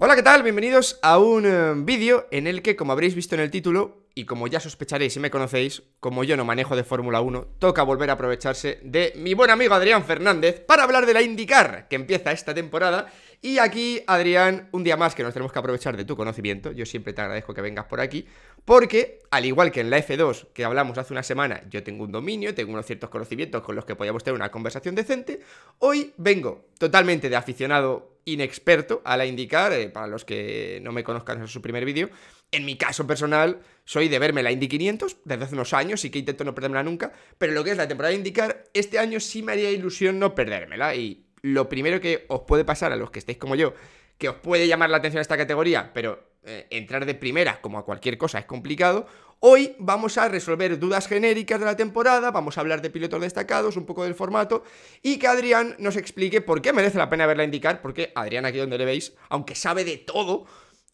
Hola, ¿qué tal? Bienvenidos a un eh, vídeo en el que, como habréis visto en el título, y como ya sospecharéis si me conocéis, como yo no manejo de Fórmula 1, toca volver a aprovecharse de mi buen amigo Adrián Fernández para hablar de la IndyCar, que empieza esta temporada. Y aquí, Adrián, un día más que nos tenemos que aprovechar de tu conocimiento, yo siempre te agradezco que vengas por aquí, porque al igual que en la F2 que hablamos hace una semana, yo tengo un dominio, tengo unos ciertos conocimientos con los que podíamos tener una conversación decente, hoy vengo totalmente de aficionado inexperto a la IndyCar, eh, para los que no me conozcan, es su primer vídeo en mi caso personal, soy de verme la Indy 500 desde hace unos años y que intento no perdérmela nunca, pero lo que es la temporada de indicar, este año sí me haría ilusión no perdérmela. Y lo primero que os puede pasar a los que estéis como yo, que os puede llamar la atención esta categoría, pero eh, entrar de primera, como a cualquier cosa es complicado, Hoy vamos a resolver dudas genéricas de la temporada, vamos a hablar de pilotos destacados, un poco del formato, y que Adrián nos explique por qué merece la pena verla indicar, porque Adrián aquí donde le veis, aunque sabe de todo,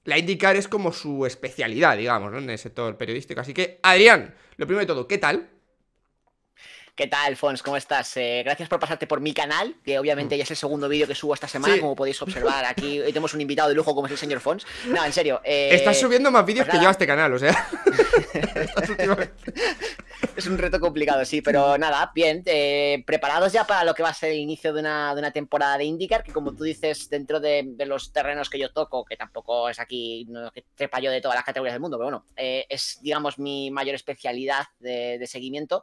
la indicar es como su especialidad, digamos, en el sector periodístico. Así que, Adrián, lo primero de todo, ¿qué tal? ¿Qué tal, Fons? ¿Cómo estás? Eh, gracias por pasarte por mi canal, que obviamente ya es el segundo vídeo que subo esta semana, como podéis observar. Aquí hoy tenemos un invitado de lujo como es el señor Fons. No, en serio. Eh, estás subiendo más vídeos pues que yo a este canal, o sea. es un reto complicado, sí, pero nada, bien. Eh, preparados ya para lo que va a ser el inicio de una, temporada de IndyCar, que como tú dices, dentro de, los terrenos que yo toco, que tampoco es aquí, no, que trepa yo de todas las categorías del mundo, pero bueno, es, digamos, mi mayor especialidad de seguimiento.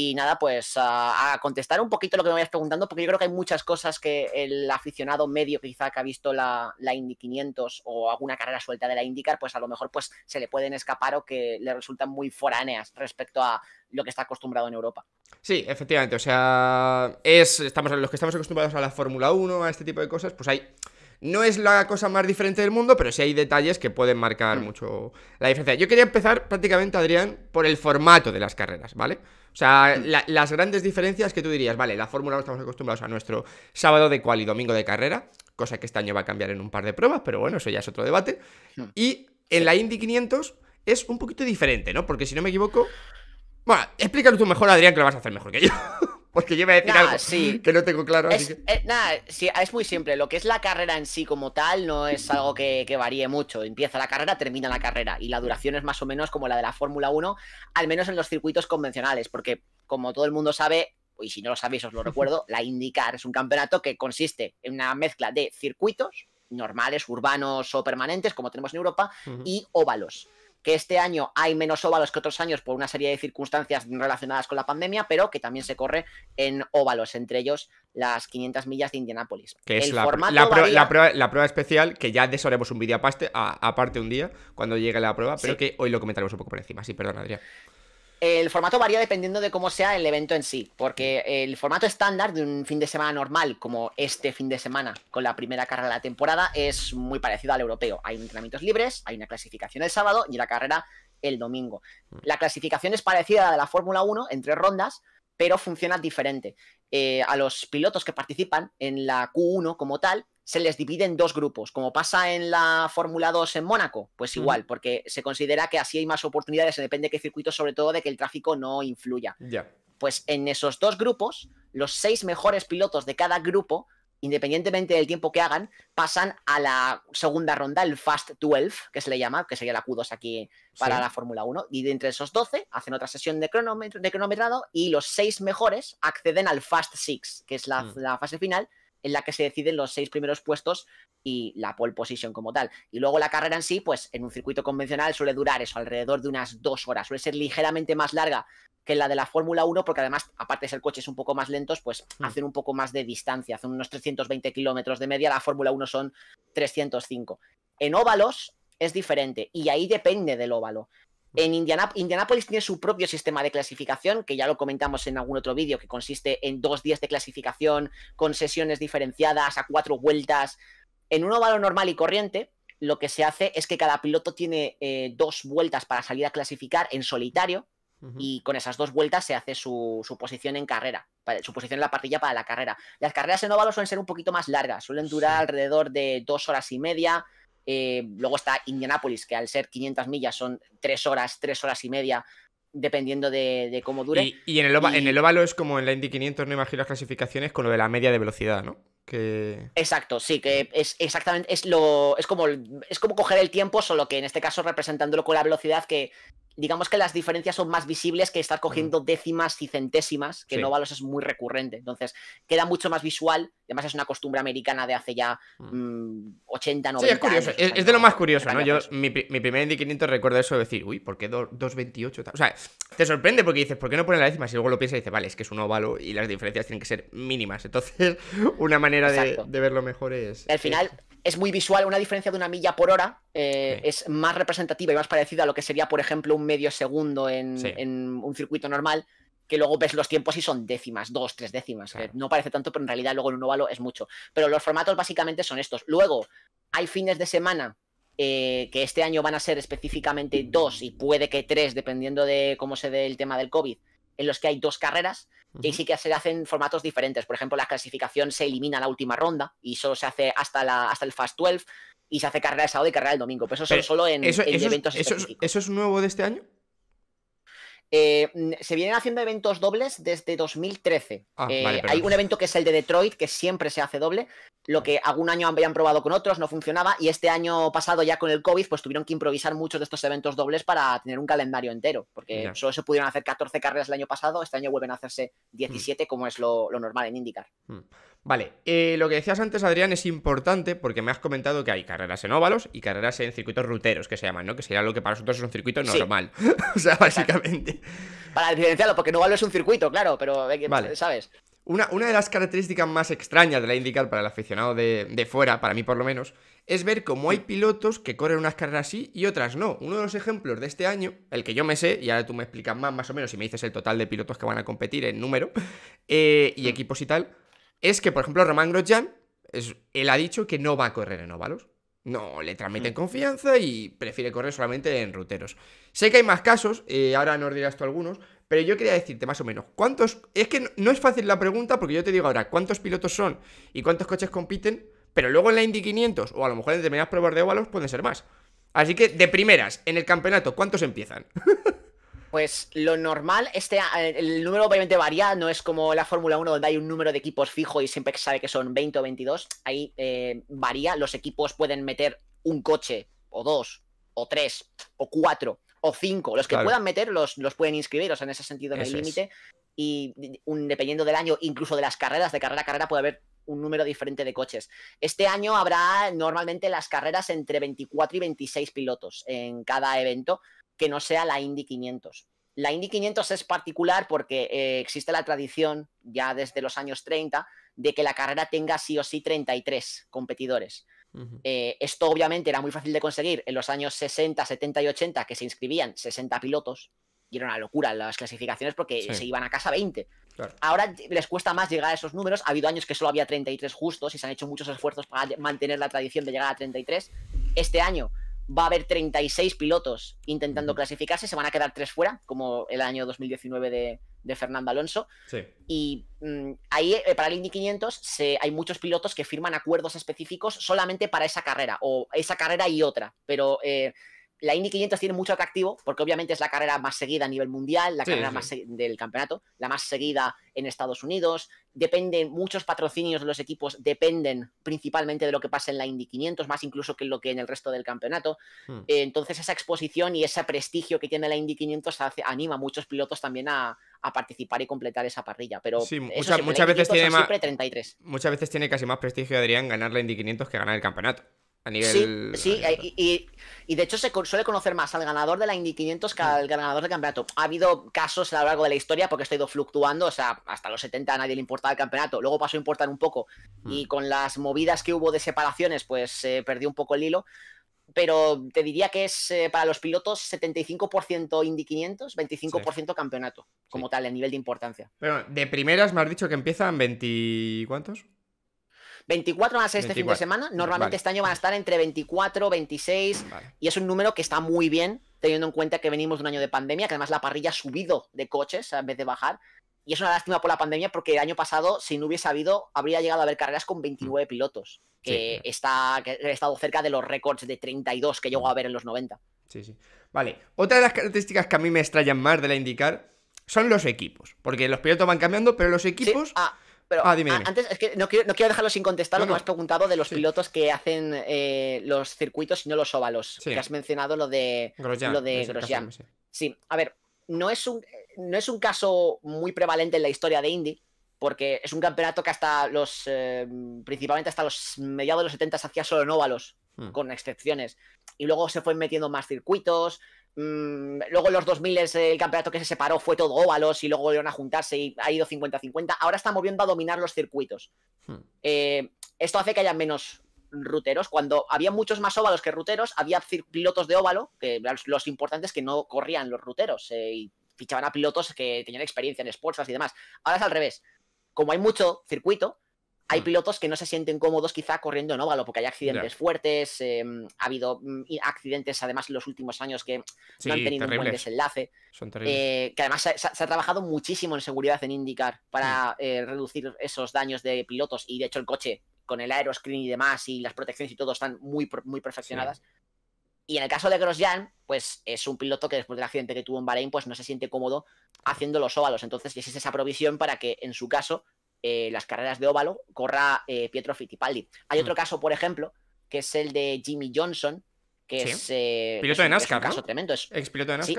Y nada, pues a, contestar un poquito lo que me vayas preguntando, porque yo creo que hay muchas cosas que el aficionado medio quizá que ha visto la, la Indy 500 o alguna carrera suelta de la IndyCar, pues a lo mejor pues se le pueden escapar o que le resultan muy foráneas respecto a lo que está acostumbrado en Europa. Sí, efectivamente, o sea, es, estamos, los que estamos acostumbrados a la Fórmula 1, a este tipo de cosas, pues hay no es la cosa más diferente del mundo, pero sí hay detalles que pueden marcar mm. mucho la diferencia. Yo quería empezar prácticamente, Adrián, por el formato de las carreras, ¿vale? O sea, mm. las grandes diferencias que tú dirías, vale, la fórmula no estamos acostumbrados a nuestro sábado de cual y domingo de carrera, cosa que este año va a cambiar en un par de pruebas, pero bueno, eso ya es otro debate. Mm. Y en la Indy 500 es un poquito diferente, ¿no? Porque si no me equivoco... Bueno, explícalo tú mejor, Adrián, que lo vas a hacer mejor que yo. que yo me a decir algo que no tengo claro. Es, eh, es muy simple. Lo que es la carrera en sí como tal no es algo que, varíe mucho. Empieza la carrera, termina la carrera. Y la duración es más o menos como la de la Fórmula 1, al menos en los circuitos convencionales. Porque, como todo el mundo sabe, y si no lo sabéis os lo recuerdo, la IndyCar es un campeonato que consiste en una mezcla de circuitos normales, urbanos o permanentes, como tenemos en Europa, y óvalos que este año hay menos óvalos que otros años por una serie de circunstancias relacionadas con la pandemia, pero que también se corre en óvalos, entre ellos las 500 millas de Indianápolis. Que es la, prueba, especial, que ya de un vídeo aparte, un día, cuando llegue la prueba, pero que hoy lo comentaremos un poco por encima. Sí, perdón, Adrián. El formato varía dependiendo de cómo sea el evento en sí, porque el formato estándar de un fin de semana normal, como este fin de semana con la primera carrera de la temporada, es muy parecido al europeo. Hay entrenamientos libres, hay una clasificación el sábado y la carrera el domingo. La clasificación es parecida a la de la Fórmula 1 en tres rondas, pero funciona diferente. Eh, a los pilotos que participan en la Q1 como tal se les divide en dos grupos, como pasa en la Fórmula 2 en Mónaco, pues igual, porque se considera que así hay más oportunidades, depende de qué circuito, sobre todo de que el tráfico no influya. Pues en esos dos grupos, los seis mejores pilotos de cada grupo, independientemente del tiempo que hagan, pasan a la segunda ronda, el Fast 12, que se le llama, que sería la Q2 aquí para la Fórmula 1, y de entre esos 12 hacen otra sesión de, cronometrado y los seis mejores acceden al Fast 6, que es la mm. fase final, en la que se deciden los seis primeros puestos y la pole position como tal. Y luego la carrera en sí, pues en un circuito convencional suele durar eso, alrededor de unas dos horas. Suele ser ligeramente más larga que la de la Fórmula 1, porque además, aparte de ser coches un poco más lentos, pues mm. hacen un poco más de distancia, hacen unos 320 kilómetros de media, la Fórmula 1 son 305. En óvalos es diferente y ahí depende del óvalo. En Indiana, Indianapolis tiene su propio sistema de clasificación, que ya lo comentamos en algún otro vídeo, que consiste en dos días de clasificación, con sesiones diferenciadas, a cuatro vueltas. En un óvalo normal y corriente, lo que se hace es que cada piloto tiene eh, dos vueltas para salir a clasificar en solitario, y con esas dos vueltas se hace su, posición en carrera, su posición en la parrilla para la carrera. Las carreras en óvalo suelen ser un poquito más largas, suelen durar alrededor de dos horas y media, eh, luego está Indianápolis, que al ser 500 millas son 3 horas, 3 horas y media, dependiendo de, de cómo dure. Y, en, el en el óvalo es como en la Indy 500, no imagino las clasificaciones con lo de la media de velocidad, ¿no? Que... Exacto, sí, que es exactamente, es lo, es como, es como coger el tiempo, solo que en este caso representándolo con la velocidad que digamos que las diferencias son más visibles que estar cogiendo décimas y centésimas, que óvalos es muy recurrente. Entonces, queda mucho más visual. Además, es una costumbre americana de hace ya 80, mm. 90 mm, Sí, es curioso. es, de lo más curioso, ¿no? Yo, mi, primer Indy 500 recuerdo eso de decir, uy, ¿por qué 228? O sea, te sorprende porque dices, ¿por qué no ponen la décima? Si luego lo piensas y dices, vale, es que es un óvalo y las diferencias tienen que ser mínimas. Entonces, una manera de, verlo mejor es. Al final. Es muy visual, una diferencia de una milla por hora eh, es más representativa y más parecida a lo que sería, por ejemplo, un medio segundo en, un circuito normal, que luego ves los tiempos y son décimas, dos, tres décimas. no parece tanto, pero en realidad luego en un óvalo es mucho. Pero los formatos básicamente son estos. Luego, hay fines de semana eh, que este año van a ser específicamente dos y puede que tres, dependiendo de cómo se dé el tema del COVID, en los que hay dos carreras. Y sí que se hacen formatos diferentes. Por ejemplo, la clasificación se elimina la última ronda y solo se hace hasta, la, hasta el Fast 12 y se hace carrera el sábado y carrera el domingo. Pero eso son solo en, eso, en eventos ¿Eso es nuevo de este año? Eh, se vienen haciendo eventos dobles desde 2013. Ah, eh, hay un evento que es el de Detroit, que siempre se hace doble. Lo que algún año habían probado con otros no funcionaba. Y este año pasado, ya con el COVID, pues tuvieron que improvisar muchos de estos eventos dobles para tener un calendario entero. Porque solo se pudieron hacer 14 carreras el año pasado. Este año vuelven a hacerse 17, como es lo, normal en IndyCar. Hmm. Vale, eh, lo que decías antes, Adrián, es importante porque me has comentado que hay carreras en óvalos y carreras en circuitos ruteros, que se llaman, ¿no? Que sería lo que para nosotros es un circuito normal. o sea, básicamente. Para diferenciarlo, porque no es un circuito, claro, pero eh, vale. ¿sabes? Una, una, de las características más extrañas de la IndyCar para el aficionado de, fuera, para mí por lo menos, es ver cómo hay pilotos que corren unas carreras así y otras no. Uno de los ejemplos de este año, el que yo me sé, y ahora tú me explicas más, más o menos, si me dices el total de pilotos que van a competir en número eh, y mm. equipos y tal, es que, por ejemplo, Román Grosjean, es, él ha dicho que no va a correr en óvalos no le transmiten mm. confianza y prefiere correr solamente en ruteros. Sé que hay más casos, eh, ahora nos dirás tú algunos, pero yo quería decirte más o menos, ¿cuántos? Es que no, es fácil la pregunta porque yo te digo ahora, ¿cuántos pilotos son y cuántos coches compiten? Pero luego en la Indy 500 o a lo mejor en determinadas pruebas de óvalos pueden ser más. Así que de primeras, en el campeonato, ¿cuántos empiezan? Pues lo normal, este, eh, el número obviamente varía, no es como la Fórmula 1 donde hay un número de equipos fijo y siempre se sabe que son 20 o 22, ahí eh, varía, los equipos pueden meter un coche o dos o tres o cuatro o cinco, los que puedan meter los, los pueden inscribir, o sea, en ese sentido no hay límite y dependiendo del año, incluso de las carreras, de carrera a carrera puede haber un número diferente de coches. Este año habrá normalmente las carreras entre 24 y 26 pilotos en cada evento, que no sea la Indy 500. La Indy 500 es particular porque eh, existe la tradición, ya desde los años 30, de que la carrera tenga sí o sí 33 competidores. Eh, esto obviamente era muy fácil de conseguir en los años 60, 70 y 80, que se inscribían 60 pilotos, y era una locura las clasificaciones porque se iban a casa 20. Ahora les cuesta más llegar a esos números. Ha habido años que solo había 33 justos y se han hecho muchos esfuerzos para mantener la tradición de llegar a 33. Este año va a haber 36 pilotos intentando clasificarse, se van a quedar tres fuera, como el año 2019 de, de Fernando Alonso. Sí. Y mm, ahí eh, para el Indy 500 se, hay muchos pilotos que firman acuerdos específicos solamente para esa carrera, o esa carrera y otra, pero... Eh, la Indy 500 tiene mucho atractivo porque obviamente es la carrera más seguida a nivel mundial, la carrera más del campeonato, la más seguida en Estados Unidos. Dependen muchos patrocinios de los equipos dependen principalmente de lo que pasa en la Indy 500, más incluso que lo que en el resto del campeonato. Hmm. Eh, entonces esa exposición y ese prestigio que tiene la Indy 500 anima a muchos pilotos también a, participar y completar esa parrilla. Pero sí, muchas veces tiene 33. muchas veces tiene casi más prestigio Adrián ganar la Indy 500 que ganar el campeonato. Sí, sí Y, de hecho se suele conocer más al ganador de la Indy 500 que al ganador del campeonato. Ha habido casos a lo largo de la historia porque esto ha ido fluctuando, o sea, hasta los 70 a nadie le importaba el campeonato, luego pasó a importar un poco y hmm. con las movidas que hubo de separaciones, pues se perdió un poco el hilo. Pero te diría que es eh, para los pilotos 75% Indy 500, 25% campeonato, como tal, a nivel de importancia. Pero de primeras me has dicho que empiezan 20. ¿Cuántos? 24 van a ser este fin de semana. Normalmente este año van a estar entre 24, 26. Y es un número que está muy bien, teniendo en cuenta que venimos de un año de pandemia, que además la parrilla ha subido de coches en vez de bajar. Y es una lástima por la pandemia porque el año pasado, si no hubiese habido, habría llegado a haber carreras con 29 mm. pilotos, que, está, ha estado cerca de los récords de 32 que llegó a haber en los 90. Sí, sí. Vale, otra de las características que a mí me extrañan más de la indicar son los equipos, porque los pilotos van cambiando, pero los equipos... Ah, pero ah, antes, es que no quiero, dejarlo sin contestar lo que me has preguntado de los pilotos que hacen eh, los circuitos y no los óvalos. Que has mencionado lo de Grosjean. Lo de sí. a ver, no es, un, no es un caso muy prevalente en la historia de Indy, porque es un campeonato que hasta los. Eh, principalmente hasta los mediados de los 70 hacía solo en óvalos, hmm. con excepciones. Y luego se fue metiendo más circuitos. Mm, luego en los 2000 el campeonato que se separó fue todo óvalos y luego volvieron a juntarse y ha ido 50-50. Ahora están moviendo a dominar los circuitos. Hmm. Eh, esto hace que haya menos ruteros. Cuando había muchos más óvalos que ruteros, había pilotos de óvalo, que los, importantes que no corrían los ruteros eh, y fichaban a pilotos que tenían experiencia en sports y demás. Ahora es al revés. Como hay mucho circuito, hay mm. pilotos que no se sienten cómodos quizá corriendo en óvalo porque hay accidentes fuertes, em, ha habido mm, accidentes además en los últimos años que no han tenido un buen desenlace, eh, que además se, ha trabajado muchísimo en seguridad en IndyCar para mm. eh, reducir esos daños de pilotos y de hecho el coche con el aeroscreen y demás y las protecciones y todo están muy, muy perfeccionadas. Y en el caso de Grosjean, pues es un piloto que después del accidente que tuvo en Bahrein, pues no se siente cómodo haciendo los óvalos. Entonces, es esa provisión para que, en su caso, eh, las carreras de óvalo corra eh, Pietro Fittipaldi. Hay hmm. otro caso, por ejemplo, que es el de Jimmy Johnson, que es, eh, piloto de NASCAR, caso tremendo. Es, de NASCAR. Sí,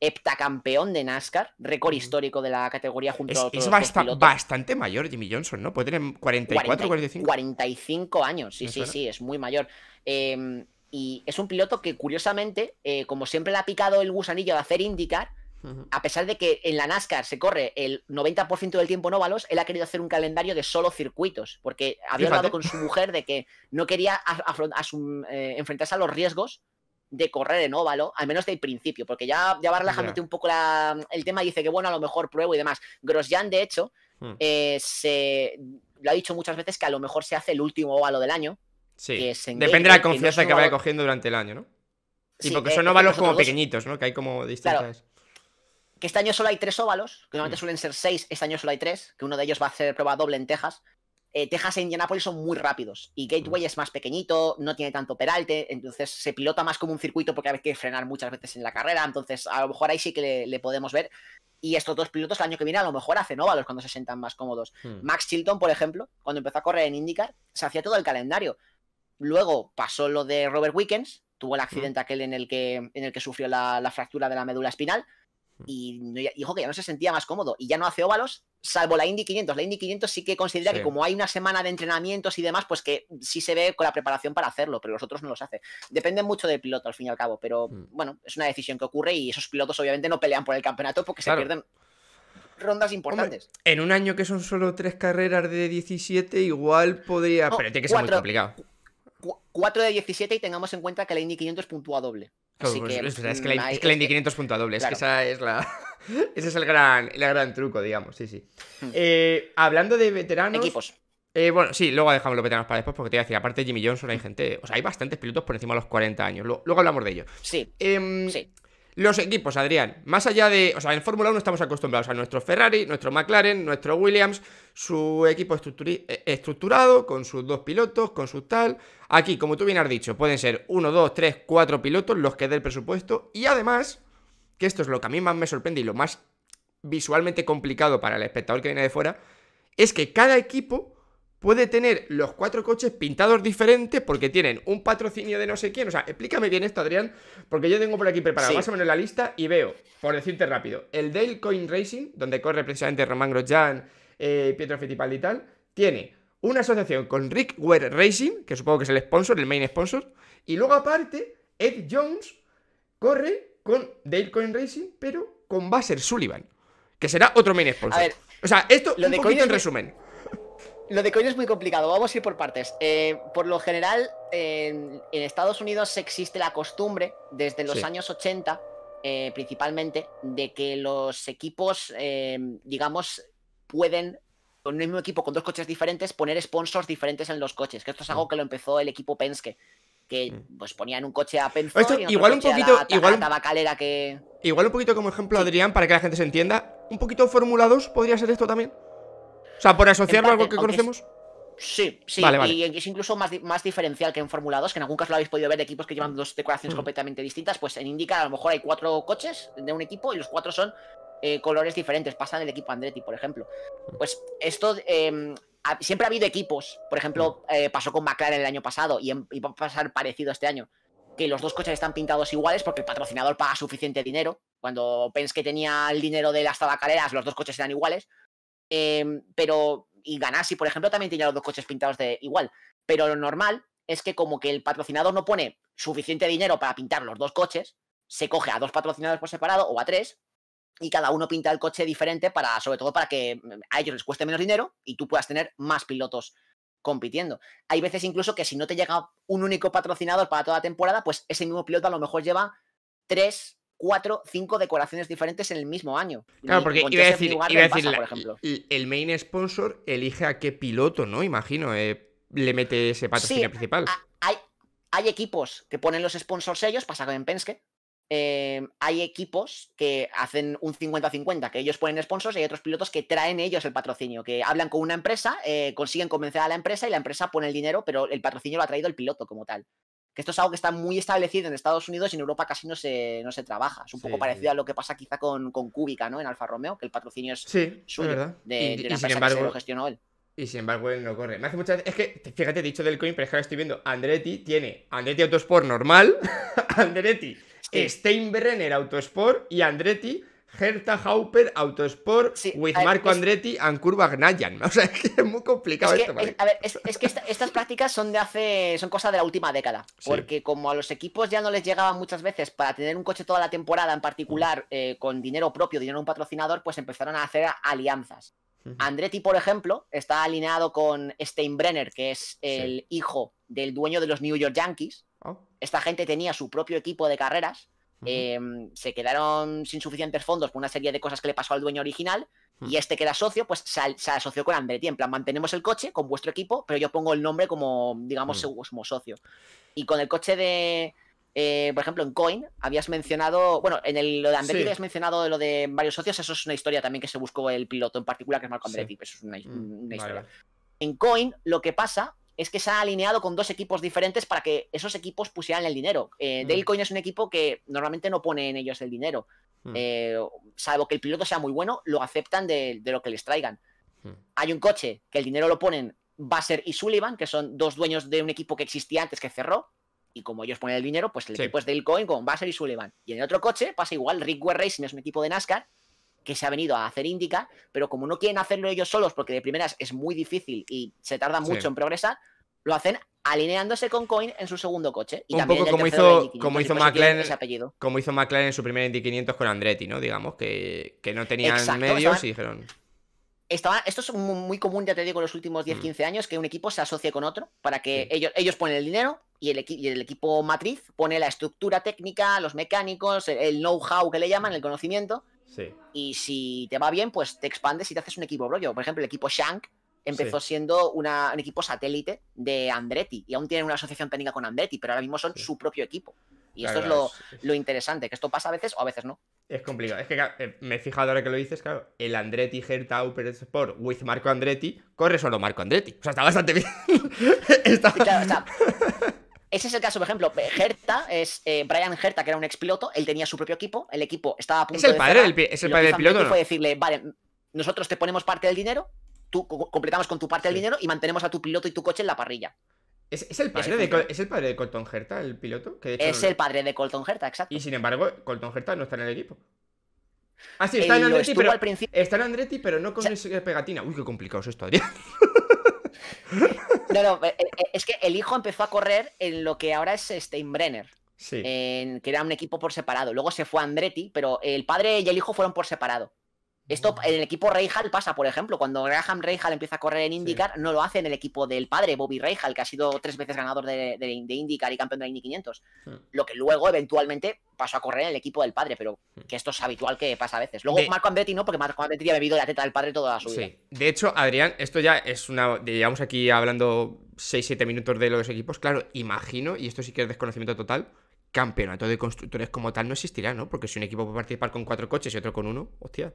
heptacampeón de NASCAR, récord hmm. histórico de la categoría junto es, a Es bastante mayor Jimmy Johnson, ¿no? Puede tener 44, o 45. 45 años, sí, sí, sí, es muy mayor. Em, y es un piloto que, curiosamente, eh, como siempre le ha picado el gusanillo de hacer indicar a pesar de que en la NASCAR se corre el 90% del tiempo en óvalos, él ha querido hacer un calendario de solo circuitos, porque había hablado con su mujer de que no quería eh, enfrentarse a los riesgos de correr en óvalo, al menos del principio, porque ya, ya va relajándote un poco el tema, Y dice que bueno, a lo mejor pruebo y demás. Grosjean, de hecho, hmm. eh, se, lo ha dicho muchas veces que a lo mejor se hace el último óvalo del año. Sí, depende de la confianza que, vaya cogiendo durante el año, ¿no? y porque eh, son óvalos como pequeñitos, ¿no? Que hay como distintas que este año solo hay tres óvalos, que normalmente mm. suelen ser seis, este año solo hay tres, que uno de ellos va a ser prueba doble en Texas. Eh, Texas e Indianapolis son muy rápidos y Gateway mm. es más pequeñito, no tiene tanto peralte, entonces se pilota más como un circuito porque hay que frenar muchas veces en la carrera, entonces a lo mejor ahí sí que le, podemos ver. Y estos dos pilotos el año que viene a lo mejor hacen óvalos cuando se sientan más cómodos. Mm. Max Chilton, por ejemplo, cuando empezó a correr en IndyCar, se hacía todo el calendario. Luego pasó lo de Robert Wickens, tuvo el accidente aquel en el que, en el que sufrió la fractura de la médula espinal y dijo que ya no se sentía más cómodo y ya no hace óvalos, salvo la Indy 500. La Indy 500 sí que considera que como hay una semana de entrenamientos y demás, pues que sí se ve con la preparación para hacerlo, pero los otros no los hace. Depende mucho del piloto al fin y al cabo, pero mm. bueno, es una decisión que ocurre y esos pilotos obviamente no pelean por el campeonato porque se pierden rondas importantes. en un año que son solo tres carreras de 17, igual podría... pero tiene que ser muy complicado. 4 de 17 y tengamos en cuenta que la Indy 500 puntúa doble es, que la, que 500 punta doble, es que esa es la... ese es el gran, el gran truco, digamos, sí, sí. Hmm. Eh, hablando de veteranos... Equipos. Eh, bueno, sí, luego dejamos los veteranos para después porque te iba a decir, aparte de Jimmy Johnson hay gente, o sea, hay bastantes pilotos por encima de los 40 años, luego, hablamos de ellos. Sí, em, sí los equipos, Adrián. Más allá de. O sea, en Fórmula 1 estamos acostumbrados a nuestro Ferrari, nuestro McLaren, nuestro Williams, su equipo eh, estructurado, con sus dos pilotos, con su tal. Aquí, como tú bien has dicho, pueden ser uno, dos, tres, cuatro pilotos los que dé el presupuesto. Y además, que esto es lo que a mí más me sorprende y lo más visualmente complicado para el espectador que viene de fuera, es que cada equipo puede tener los cuatro coches pintados diferentes porque tienen un patrocinio de no sé quién. O sea, explícame bien esto, Adrián, porque yo tengo por aquí preparado más o menos la lista y veo, por decirte rápido, el Dale Coin Racing, donde corre precisamente Román Grosjean, eh, Pietro Fittipaldi y tal, tiene una asociación con Rick Ware Racing, que supongo que es el sponsor, el main sponsor, y luego aparte, Ed Jones corre con Dale Coin Racing, pero con Basser Sullivan, que será otro main sponsor. o sea, esto lo un de poquito en resumen. Lo de coño es muy complicado, vamos a ir por partes. Eh, por lo general, en, Estados Unidos existe la costumbre, desde los años 80, eh, principalmente, de que los equipos, eh, digamos, pueden, con el mismo equipo, con dos coches diferentes, poner sponsors diferentes en los coches. Que esto es algo mm. que lo empezó el equipo Penske que mm. pues ponían un coche a Penske igual un poquito igual que igual un poquito como ejemplo Adrián para que la gente se entienda un poquito Fórmula 2 podría ser esto también o sea, por asociarlo a algo que conocemos. Sí, sí, y es incluso más, más diferencial que en Fórmula 2, que en algún caso lo habéis podido ver de equipos que llevan dos decoraciones mm. completamente distintas, pues en Indica a lo mejor hay cuatro coches de un equipo y los cuatro son eh, colores diferentes, pasan el equipo Andretti, por ejemplo. Mm. Pues esto, em, siempre ha habido equipos, por ejemplo, mm. eh, pasó con McLaren el año pasado y, va em, a pasar parecido este año, que los dos coches están pintados iguales porque el patrocinador paga suficiente dinero. Cuando que tenía el dinero de las tabacaleras, los dos coches eran iguales. Em, pero, y Ganassi, por ejemplo, también tenía los dos coches pintados de igual. Pero lo normal es que como que el patrocinador no pone suficiente dinero para pintar los dos coches, se coge a dos patrocinadores por separado o a tres y cada uno pinta el coche diferente para, sobre todo para que mm, a ellos les cueste menos dinero y tú puedas tener más pilotos compitiendo. Hay veces incluso que si no te llega un único patrocinador para toda la temporada, pues ese mismo piloto a lo mejor lleva tres cuatro, cinco decoraciones diferentes en el mismo año. Claro, porque iba a decir, por ejemplo. el main sponsor elige a qué piloto, ¿no? Imagino, eh, le mete ese patrocinio principal. Hay, equipos que ponen los sponsors ellos, pasa con Penske, eh, hay equipos que hacen un 50-50, que ellos ponen sponsors y hay otros pilotos que traen ellos el patrocinio, que hablan con una empresa, eh, consiguen convencer a la empresa y la empresa pone el dinero, pero el patrocinio lo ha traído el piloto como tal. Que esto es algo que está muy establecido en Estados Unidos y en Europa casi no se, no se trabaja. Es un poco parecido a lo que pasa quizá con, con Cúbica, ¿no? En Alfa Romeo, que el patrocinio es sí, suyo, de, y, embargo, Y sin embargo él no corre. Me hace Es que, fíjate, dicho del coin, pero es que ahora estoy viendo, Andretti tiene Andretti Autosport normal, Andretti Steinbrenner Autosport y Andretti Hertha Hauper, Autosport, with Marco Andretti and Curva Gnayan. O sea, es que es muy complicado esto. a ver, es, que estas prácticas son de hace. son cosas de la última década. Porque como a los equipos ya no les llegaba muchas veces para tener un coche toda la temporada, en particular mm. eh, con dinero propio, dinero de un patrocinador, pues empezaron a hacer alianzas. Andretti, por ejemplo, está alineado con Steinbrenner, que es el hijo del dueño de los New York Yankees. Oh. Esta gente tenía su propio equipo de carreras Em, se quedaron sin suficientes fondos por una serie de cosas que le pasó al dueño original y este que era socio, pues se, asoció con Andretti. En plan, mantenemos el coche con vuestro equipo, pero yo pongo el nombre como, digamos, mm. como socio. Y con el coche de, eh, por ejemplo, en Coin habías mencionado, bueno, en el, lo de Andretti habías mencionado lo de varios socios, eso es una historia también que se buscó el piloto en particular, que es Marco Andretti, eso pues, es una, mm, historia. En Coin lo que pasa es que se ha alineado con dos equipos diferentes para que esos equipos pusieran el dinero. Eh, mm. es un equipo que normalmente no pone en ellos el dinero. Mm. Eh, salvo que el piloto sea muy bueno, lo aceptan de, lo que les traigan. Mm. Hay un coche que el dinero lo ponen Basser y Sullivan, que son dos dueños de un equipo que existía antes que cerró. Y como ellos ponen el dinero, pues el equipo es Dalecoin con Basser y Sullivan. Y en el otro coche pasa igual, Rick Ware Racing es un equipo de NASCAR que se ha venido a hacer Indica, pero como no quieren hacerlo ellos solos, porque de primeras es muy difícil y se tarda mucho en progresar, lo hacen alineándose con Coin en su segundo coche. Y un poco como hizo, como hizo McLaren, como hizo McLaren en su primer Indy 500 con Andretti, ¿no? Digamos, que, no tenían medios y dijeron... Estaba esto es muy común, ya te digo, en los últimos 10-15 mm. años, que un equipo se asocie con otro para que ellos, ellos ponen el dinero y el, equipo matriz pone la estructura técnica, los mecánicos, el know-how que le llaman, el conocimiento, y si te va bien, pues te expandes y te haces un equipo bro. Por ejemplo, el equipo Shank empezó siendo un equipo satélite de Andretti y aún tienen una asociación técnica con Andretti, pero ahora mismo son su propio equipo. Y esto es lo, interesante, que esto pasa a veces o a veces no. Es complicado. Es que eh, me he fijado ahora que lo dices, claro, el Andretti Hertha Upper Sport with Marco Andretti corre solo Marco Andretti. O sea, está bastante bien. está... está... Ese es el caso, por ejemplo, eh, es, eh, Brian Herta, que era un expiloto, él tenía su propio equipo, el equipo estaba a punto el de padre del, ¿es el padre del piloto? Fue decirle, vale, nosotros te ponemos parte del dinero, tú completamos con tu parte del dinero y mantenemos a tu piloto y tu coche en la parrilla. ¿Es, el, padre de, ¿Es el, Colton Herta, el piloto? es el padre de Colton Herta, exacto. Y sin embargo, Colton Herta no está en el equipo. Ah, sí, está en Andretti, pero. Está en Andretti, pero no con pegatina. Uy, qué complicado es esto, Adrián. No, no, eh, eh, es que el hijo empezó a correr en lo que ahora es Steinbrenner. que era un equipo por separado. Luego se fue Andretti, pero el padre y el hijo fueron por separado. Esto en el equipo Reijal pasa, por ejemplo, cuando Graham Reijal empieza a correr en IndyCar, no lo hace en el equipo del padre, Bobby Reijal, que ha sido tres veces ganador de, de, IndyCar y campeón de Indy 500. Hmm. Lo que luego, eventualmente, pasó a correr en el equipo del padre, pero hmm. que esto es habitual que pasa a veces. Luego Marco Andretti no, porque Marco Andretti ha bebido la teta del padre toda la vida. Sí. De hecho, Adrián, esto ya es una... Llevamos aquí hablando 6-7 minutos de los equipos, claro, imagino, y esto sí que es desconocimiento total, campeonato de constructores como tal no existirá, ¿no? Porque si un equipo puede participar con cuatro coches y otro con uno, hostia.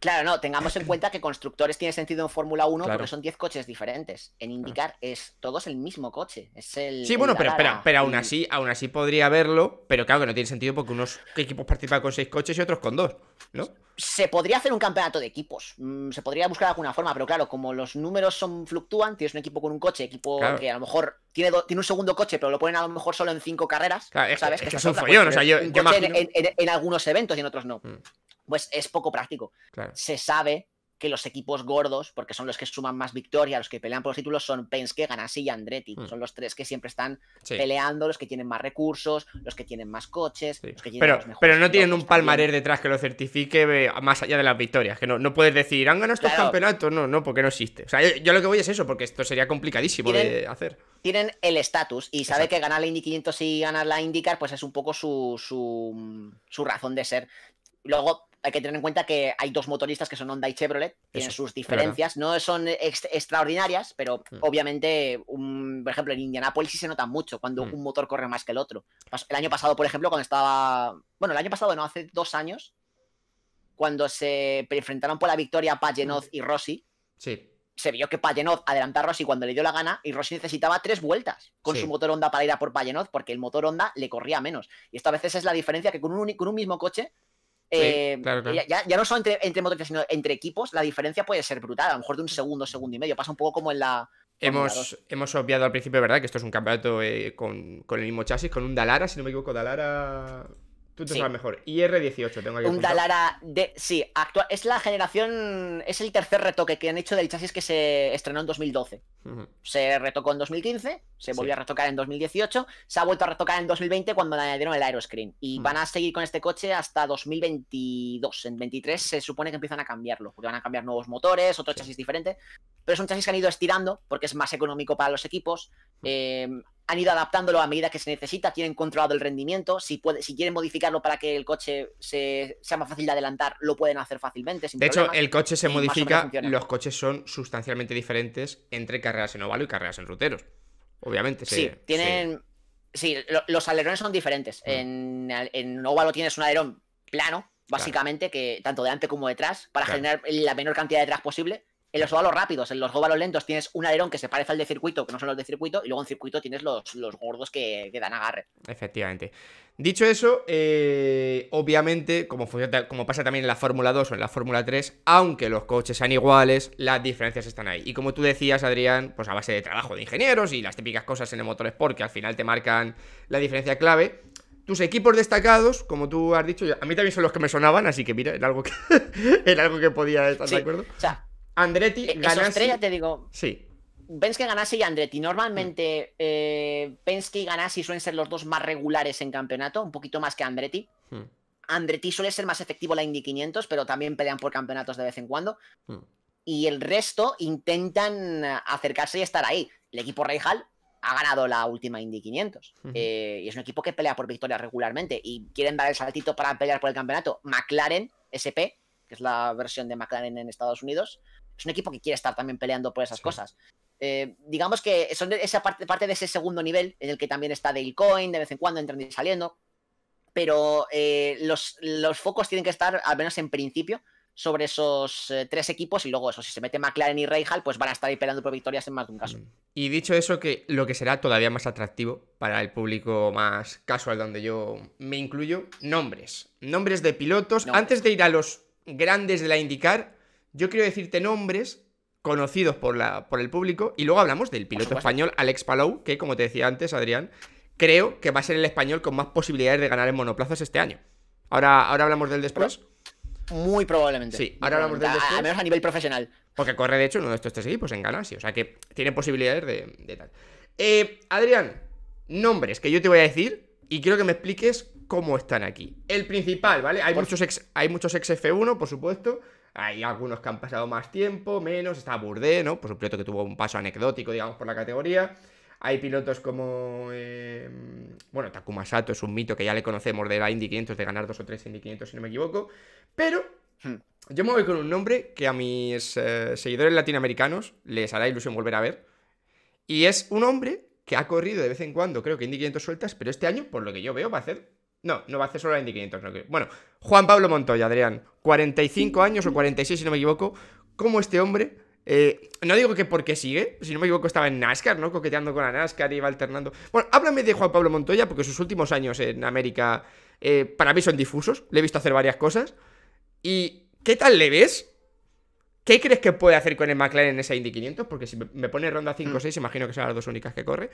Claro, no, tengamos en cuenta que constructores tiene sentido en Fórmula 1 porque son 10 coches diferentes. En indicar es todos el mismo coche. Es el, sí, bueno, pero, espera, pero, aún así, aún así podría verlo, pero claro que no tiene sentido porque unos equipos participan con 6 coches y otros con 2, ¿no? Se podría hacer un campeonato de equipos, mm, se podría buscar alguna forma, pero claro, como los números son fluctúan, tienes un equipo con un coche, equipo que a lo mejor tiene, un segundo coche, pero lo ponen a lo mejor solo en 5 carreras, ¿sabes? que es un en, algunos eventos y en otros no. Mm pues es poco práctico. Se sabe que los equipos gordos, porque son los que suman más victorias, los que pelean por los títulos, son Penske, Ganassi y Andretti. Hmm. Son los tres que siempre están peleando, los que tienen más recursos, los que tienen más coches, pero, Pero no tienen un palmarés detrás que lo certifique eh, más allá de las victorias. Que no, no puedes decir, han ganado estos campeonatos. No, no, porque no existe. O sea, yo, lo que voy es eso, porque esto sería complicadísimo de hacer. Tienen el estatus y sabe que ganar la Indy 500 y ganar la IndyCar, pues es un poco su, su, mm, su razón de ser. Luego, hay que tener en cuenta que hay dos motoristas que son Honda y Chevrolet, tienen sus diferencias, no son extraordinarias, pero mm. obviamente, por ejemplo, en Indianapolis sí se nota mucho cuando mm. un motor corre más que el otro. El año pasado, por ejemplo, cuando estaba... Bueno, el año pasado, no, hace dos años, cuando se enfrentaron por la victoria Pagenov mm. y Rossi. se vio que Pallenoz adelantaba a Rossi cuando le dio la gana y Rossi necesitaba tres vueltas con su motor Honda para ir a por Pallenoz porque el motor Honda le corría menos. Y esto a veces es la diferencia que con un, con un mismo coche eh, ya, no solo entre, entre sino entre equipos, la diferencia puede ser brutal, a lo mejor de un segundo, segundo y medio. Pasa un poco como en la. Hemos, hemos obviado al principio, ¿verdad? Que esto es un campeonato eh, con, con, el mismo chasis, con un Dalara, si no me equivoco, Dalara. Y r 18 tengo aquí. Un Dalara de. Sí, actual... es la generación. Es el tercer retoque que han hecho del chasis que se estrenó en 2012. Se retocó en 2015, se volvió a retocar en 2018, se ha vuelto a retocar en 2020 cuando le añadieron el aeroscreen. Y van a seguir con este coche hasta 2022. En 23 se supone que empiezan a cambiarlo, porque van a cambiar nuevos motores, otro chasis diferente. Pero es un chasis que han ido estirando porque es más económico para los equipos han ido adaptándolo a medida que se necesita, tienen controlado el rendimiento, si, si quieren modificarlo para que el coche sea más fácil de adelantar, lo pueden hacer fácilmente. Sin de hecho, el coche se modifica, los coches son sustancialmente diferentes entre carreras en óvalo y carreras en ruteros. Obviamente, sí. tienen... Sí, los alerones son diferentes. Mm. En, en óvalo tienes un alerón plano, básicamente, que tanto delante como detrás, para generar la menor cantidad de tras posible. En los óvalos rápidos, en los óvalos lentos tienes un alerón que se parece al de circuito, que no son los de circuito, y luego en circuito tienes los, los gordos que, que, dan agarre. Efectivamente. Dicho eso, eh, obviamente, como, como pasa también en la Fórmula 2 o en la Fórmula 3, aunque los coches sean iguales, las diferencias están ahí. Y como tú decías, Adrián, pues a base de trabajo de ingenieros y las típicas cosas en el motor sport que al final te marcan la diferencia clave, tus equipos destacados, como tú has dicho, a mí también son los que me sonaban, así que mira, era algo que, era algo que podía estar de acuerdo. Andretti eh, Ganassi. te digo. Sí. Penske, Ganassi y Andretti. Normalmente mm. eh, Penske y Ganassi suelen ser los dos más regulares en campeonato, un poquito más que Andretti. Mm. Andretti suele ser más efectivo la Indy 500, pero también pelean por campeonatos de vez en cuando. Mm. Y el resto intentan acercarse y estar ahí. El equipo Reijal ha ganado la última Indy 500. Eh, y es un equipo que pelea por victorias regularmente y quieren dar el saltito para pelear por el campeonato. McLaren, SP, que es la versión de McLaren en Estados Unidos, es un equipo que quiere estar también peleando por esas cosas. Eh, digamos que son esa parte, parte, de ese segundo nivel en el que también está Dale Coin de vez en cuando entran y saliendo. Pero eh, los, los, focos tienen que estar, al menos en principio, sobre esos eh, tres equipos. Y luego, eso, si se mete McLaren y Reihal pues van a estar ahí peleando por victorias en más de un caso. Mm. Y dicho eso, que lo que será todavía más atractivo para el público más casual, donde yo me incluyo, nombres. Nombres de pilotos. Antes de ir a los grandes de la indicar. yo quiero decirte nombres conocidos por, la, por el público y luego hablamos del piloto español Alex Palou, que como te decía antes, Adrián, creo que va a ser el español con más posibilidades de ganar en monoplazas este año. Ahora, ahora hablamos del después. Muy probablemente. Sí, ahora hablamos del ah, después. menos a nivel profesional. Porque corre, de hecho, uno de estos tres equipos en ganas O sea que tiene posibilidades de, tal. Eh, Adrián, nombres que yo te voy a decir y quiero que me expliques cómo están aquí. El principal, ¿vale? Hay muchos, ex, hay muchos ex F1, por supuesto. Hay algunos que han pasado más tiempo, menos. Está Burdé, ¿no? Por supuesto que tuvo un paso anecdótico, digamos, por la categoría. Hay pilotos como. Eh, bueno, Takuma Sato es un mito que ya le conocemos de la Indy 500, de ganar dos o tres Indy 500, si no me equivoco. Pero hmm. yo me voy con un nombre que a mis eh, seguidores latinoamericanos les hará ilusión volver a ver. Y es un hombre que ha corrido de vez en cuando, creo que Indy 500 sueltas, pero este año, por lo que yo veo, va a hacer no, no va a hacer solo la Indy 500, no Bueno, Juan Pablo Montoya, Adrián, 45 años o 46 si no me equivoco, como este hombre, eh, no digo que porque sigue, si no me equivoco estaba en NASCAR, ¿no? Coqueteando con la NASCAR, iba alternando. Bueno, háblame de Juan Pablo Montoya porque sus últimos años en América eh, para mí son difusos, le he visto hacer varias cosas. ¿Y qué tal le ves? ¿Qué crees que puede hacer con el McLaren en esa Indy 500? Porque si me pone ronda 5 o 6, mm. imagino que son las dos únicas que corre.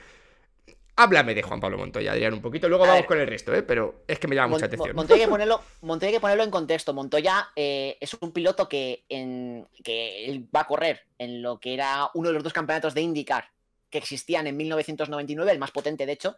Háblame de Juan Pablo Montoya, Adrián, un poquito. Luego vamos con el resto, ¿eh? pero es que me llama mucha atención. Montoya hay, que ponerlo, en contexto. Montoya eh, es un piloto que, en, que va a correr en lo que era uno de los dos campeonatos de IndyCar que existían en 1999, el más potente de hecho,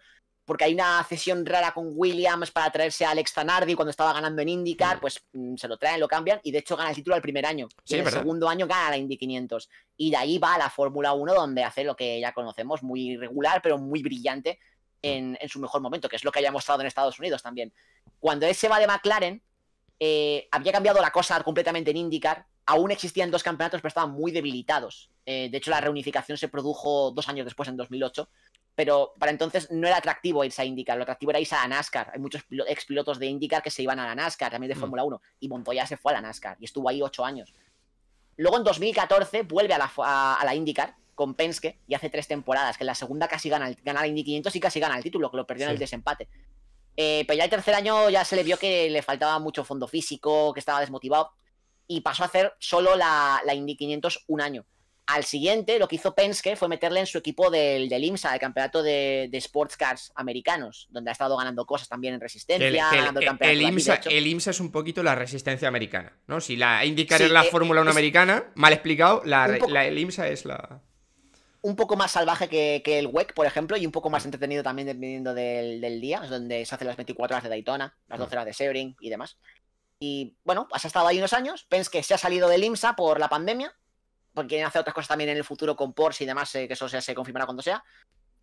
porque hay una cesión rara con Williams para traerse a Alex Zanardi cuando estaba ganando en IndyCar, mm. pues mm, se lo traen, lo cambian y de hecho gana el título el primer año. y en el segundo año gana la Indy 500. Y de ahí va a la Fórmula 1 donde hace lo que ya conocemos, muy regular pero muy brillante mm. en, su mejor momento, que es lo que haya mostrado en Estados Unidos también. Cuando él se va de McLaren, eh, había cambiado la cosa completamente en IndyCar. Aún existían dos campeonatos, pero estaban muy debilitados. Eh, de hecho, la reunificación se produjo dos años después, en 2008 pero para entonces no era atractivo irse a IndyCar, lo atractivo era irse a NASCAR. Hay muchos ex pilotos de IndyCar que se iban a la NASCAR, también de mm. Fórmula 1, y Montoya se fue a la NASCAR y estuvo ahí ocho años. Luego en 2014 vuelve a la, a, la IndyCar con Penske y hace tres temporadas, que en la segunda casi gana, el, gana la Indy 500 y casi gana el título, que lo perdió en el desempate. Eh, pero ya el tercer año ya se le vio que le faltaba mucho fondo físico, que estaba desmotivado, y pasó a hacer solo la, la Indy 500 un año. Al siguiente, lo que hizo Penske fue meterle en su equipo del, IMSA, el campeonato de, de, Sports Cars americanos, donde ha estado ganando cosas también en resistencia, el, IMSA, es un poquito la resistencia americana, ¿no? Si la indicar en la eh, eh, Fórmula 1 americana, mal explicado, el IMSA es la. Un poco más salvaje que, el WEC, por ejemplo, y un poco más entretenido también dependiendo del, día, donde se hacen las 24 horas de Daytona, las 12 mm. horas de Sebring y demás. Y bueno, pues has estado ahí unos años, Penske se ha salido del IMSA por la pandemia, porque quieren hacer otras cosas también en el futuro con Porsche y demás, eh, que eso se confirmará cuando sea.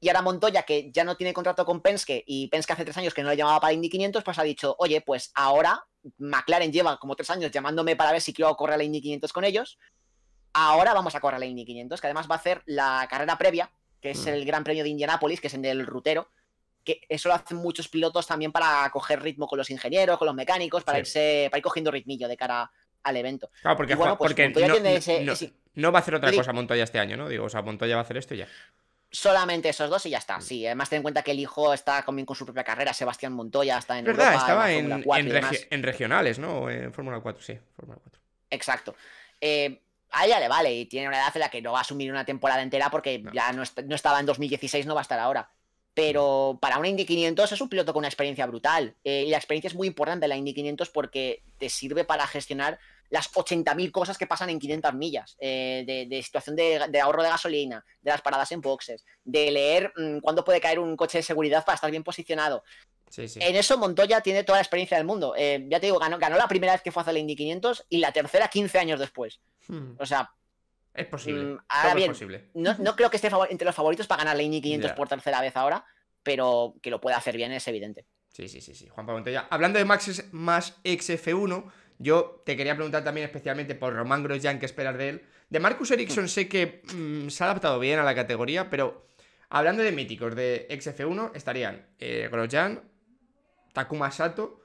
Y ahora Montoya, que ya no tiene contrato con Penske y Penske hace tres años que no le llamaba para Indy 500, pues ha dicho, oye, pues ahora McLaren lleva como tres años llamándome para ver si quiero correr la Indy 500 con ellos. Ahora vamos a correr la Indy 500, que además va a hacer la carrera previa, que es mm. el Gran Premio de Indianápolis, que es en el rutero. Que eso lo hacen muchos pilotos también para coger ritmo con los ingenieros, con los mecánicos, para irse, para ir cogiendo ritmillo de cara al evento. porque, no, va a hacer otra cosa Montoya este año, ¿no? Digo, o sea, Montoya va a hacer esto y ya. Solamente esos dos y ya está. Mm. Sí, además ten en cuenta que el hijo está también con su propia carrera, Sebastián Montoya está en Europa, estaba en, regionales, ¿no? En Fórmula 4, sí, 4. Exacto. Eh, a ella le vale y tiene una edad en la que no va a asumir una temporada entera porque ya no, estaba en 2016, no va a estar ahora. Pero mm. para una Indy 500 es un piloto con una experiencia brutal. Eh, y la experiencia es muy importante en la Indy 500 porque te sirve para gestionar las 80.000 cosas que pasan en 500 millas, eh, de, situación de, ahorro de gasolina, de las paradas en boxes, de leer mm, cuándo puede caer un coche de seguridad para estar bien posicionado. En eso Montoya tiene toda la experiencia del mundo. Eh, ya te digo, ganó, la primera vez que fue hacer la Indy 500 y la tercera 15 años después. Hmm. O sea... Es posible. Mm, ahora bien, No, creo que esté entre los favoritos para ganar la Indy 500 por tercera vez ahora, pero que lo pueda hacer bien es evidente. Sí, sí, sí, sí. Juan Pablo Montoya. Hablando de Max, más XF1, yo te quería preguntar también especialmente por Román Grosjean, ¿qué esperar de él? De Marcus Ericsson sé que mm, se ha adaptado bien a la categoría, pero hablando de míticos de XF1, estarían eh, Grosjean, Takuma Sato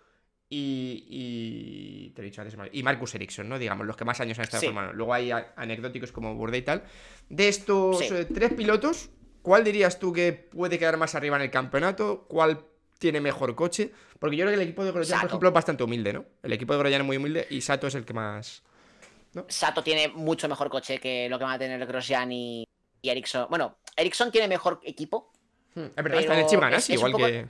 y, y, te he dicho antes, y Marcus Ericsson, ¿no? Digamos, los que más años han estado formando. Luego hay anecdóticos como Burde y tal. De estos eh, tres pilotos, ¿cuál dirías tú que puede quedar más arriba en el campeonato? ¿Cuál tiene mejor coche. Porque yo creo que el equipo de Grosjean, por ejemplo, es bastante humilde, ¿no? El equipo de Grosjean es muy humilde y Sato es el que más. ¿no? Sato tiene mucho mejor coche que lo que van a tener Grosjean y, y Ericsson. Bueno, Ericsson tiene mejor equipo. Hmm, es verdad, está en el Chip es, igual que.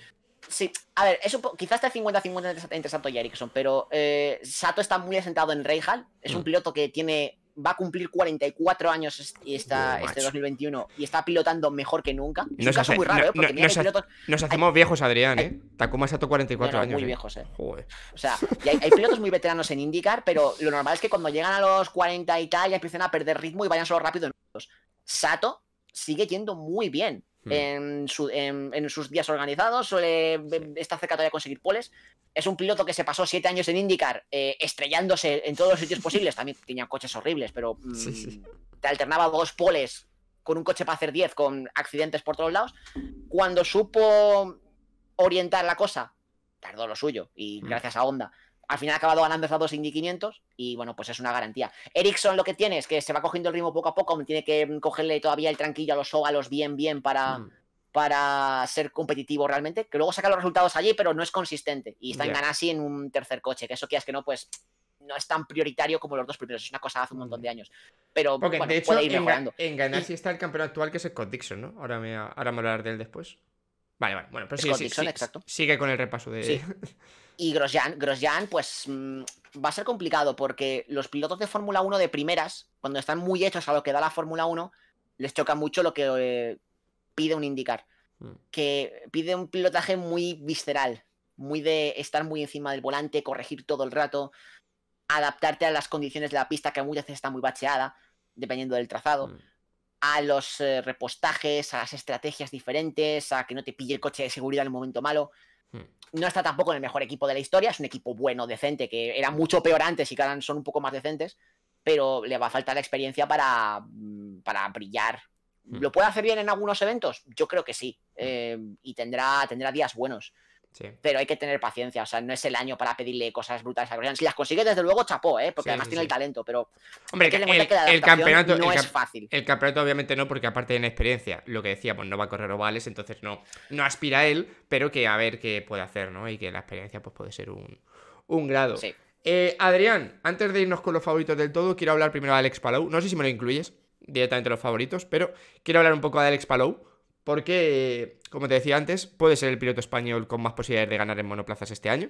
Sí, a ver, es un quizás está 50-50 entre Sato y Ericsson, pero eh, Sato está muy asentado en Reihal Es un hmm. piloto que tiene va a cumplir 44 años este 2021 y está pilotando mejor que nunca. Es nos un caso muy raro, ¿eh? nos, hacemos viejos, Adrián, ¿eh? Takuma Sato 44 años. Muy ¿eh? viejos, ¿eh? O sea, hay, pilotos muy veteranos en IndyCar, pero lo normal es que cuando llegan a los 40 y tal ya empiezan a perder ritmo y vayan solo rápido Sato sigue yendo muy bien. Hmm. En, sus días organizados, suele, em, estar está cerca todavía de conseguir poles. Es un piloto que se pasó siete años en IndyCar, eh, estrellándose en todos los sitios posibles. También tenía coches horribles, pero mm, te alternaba dos poles con un coche para hacer 10, con accidentes por todos lados. Cuando supo orientar la cosa, tardó lo suyo, y hmm. gracias a Honda, al final ha acabado ganando esas dos Indy 500 y bueno, pues es una garantía. Ericsson lo que tiene es que se va cogiendo el ritmo poco a poco, tiene que mm, cogerle todavía el tranquillo a los óvalos bien, bien para, mm. para ser competitivo realmente, que luego saca los resultados allí, pero no es consistente y está en Ganassi en un tercer coche, que eso que es que no, pues no es tan prioritario como los dos primeros, es una cosa hace un montón mm. de años. Pero hecho, puede ir mejorando. En, en Ganassi está el campeón actual que es Scott Dixon, ¿no? Ahora me, ahora me hablar de él después. Vale, vale, bueno, pero Scott sí, Dixon, exacto. sigue con el repaso de... Y Grosjean, Grosjean pues mm, va a ser complicado porque los pilotos de Fórmula 1 de primeras, cuando están muy hechos a lo que da la Fórmula 1, les choca mucho lo que eh, pide un indicar. Mm. Que pide un pilotaje muy visceral, muy de estar muy encima del volante, corregir todo el rato, adaptarte a las condiciones de la pista que muchas veces está muy bacheada, dependiendo del trazado. Mm. a los eh, repostajes, a las estrategias diferentes, a que no te pille el coche de seguridad en un momento malo. Hmm. No está tampoco en el mejor equipo de la historia, es un equipo bueno, decente, que era mucho peor antes y que ahora son un poco más decentes, pero le va a faltar la experiencia para, mm, para brillar. Hmm. ¿Lo puede hacer bien en algunos eventos? Yo creo que sí, eh, y tendrá, tendrá días buenos. Pero hay que tener paciencia, o sea, no es el año para pedirle cosas brutales a Si las consigue, desde luego, chapó, ¿eh? Porque además tiene el talento, pero. Hombre, el, campeonato no es fácil. El campeonato, obviamente, no, porque aparte de experiencia lo que pues no va a correr ovales, entonces no, no aspira a él, pero que a ver qué puede hacer, ¿no? Y que la experiencia, pues puede ser un, grado. Eh, Adrián, antes de irnos con los favoritos del todo, quiero hablar primero de Alex Palou. No sé si me lo incluyes directamente los favoritos, pero quiero hablar un poco de Alex Palou porque, como te decía antes, puede ser el piloto español con más posibilidades de ganar en monoplazas este año.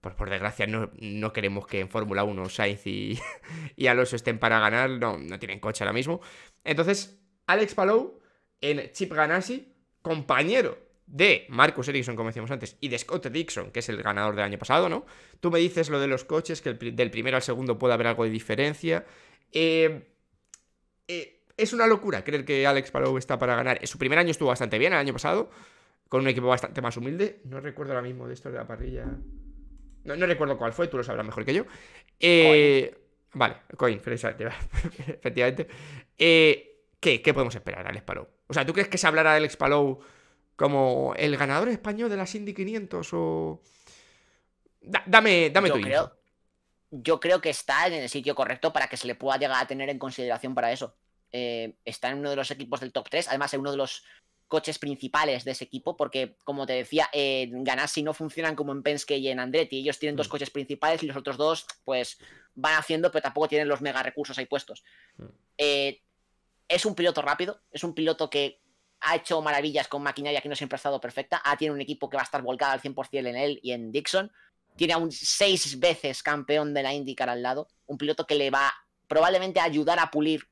Pues por desgracia no, no queremos que en Fórmula 1 Sainz y, Alonso estén para ganar, no, no tienen coche ahora mismo. Entonces, Alex Palou en Chip Ganassi, compañero de Marcus Ericsson, como decíamos antes, y de Scott Dixon, que es el ganador del año pasado, ¿no? Tú me dices lo de los coches, que del primero al segundo puede haber algo de diferencia. Eh, eh, es una locura creer que Alex Palou está para ganar. Su primer año estuvo bastante bien, el año pasado, con un equipo bastante más humilde. No recuerdo ahora mismo de esto de la parrilla. No, recuerdo cuál fue, tú lo sabrás mejor que yo. Eh, vale, Coin, efectivamente. Eh, ¿qué, podemos esperar de Alex Palou? O sea, ¿tú crees que se hablará de Alex Palou como el ganador español de las Indy 500 o...? dame dame tu creo, Yo creo que está en el sitio correcto para que se le pueda llegar a tener en consideración para eso. Eh, está en uno de los equipos del top 3, además es uno de los coches principales de ese equipo, porque como te decía, en eh, Ganassi no funcionan como en Penske y en Andretti, ellos tienen dos mm. coches principales y los otros dos pues van haciendo, pero tampoco tienen los mega recursos ahí puestos. Mm. Eh, es un piloto rápido, es un piloto que ha hecho maravillas con maquinaria que no siempre ha estado perfecta, ah, tiene un equipo que va a estar volcado al 100% en él y en Dixon, tiene a un seis veces campeón de la IndyCar al lado, un piloto que le va probablemente a ayudar a pulir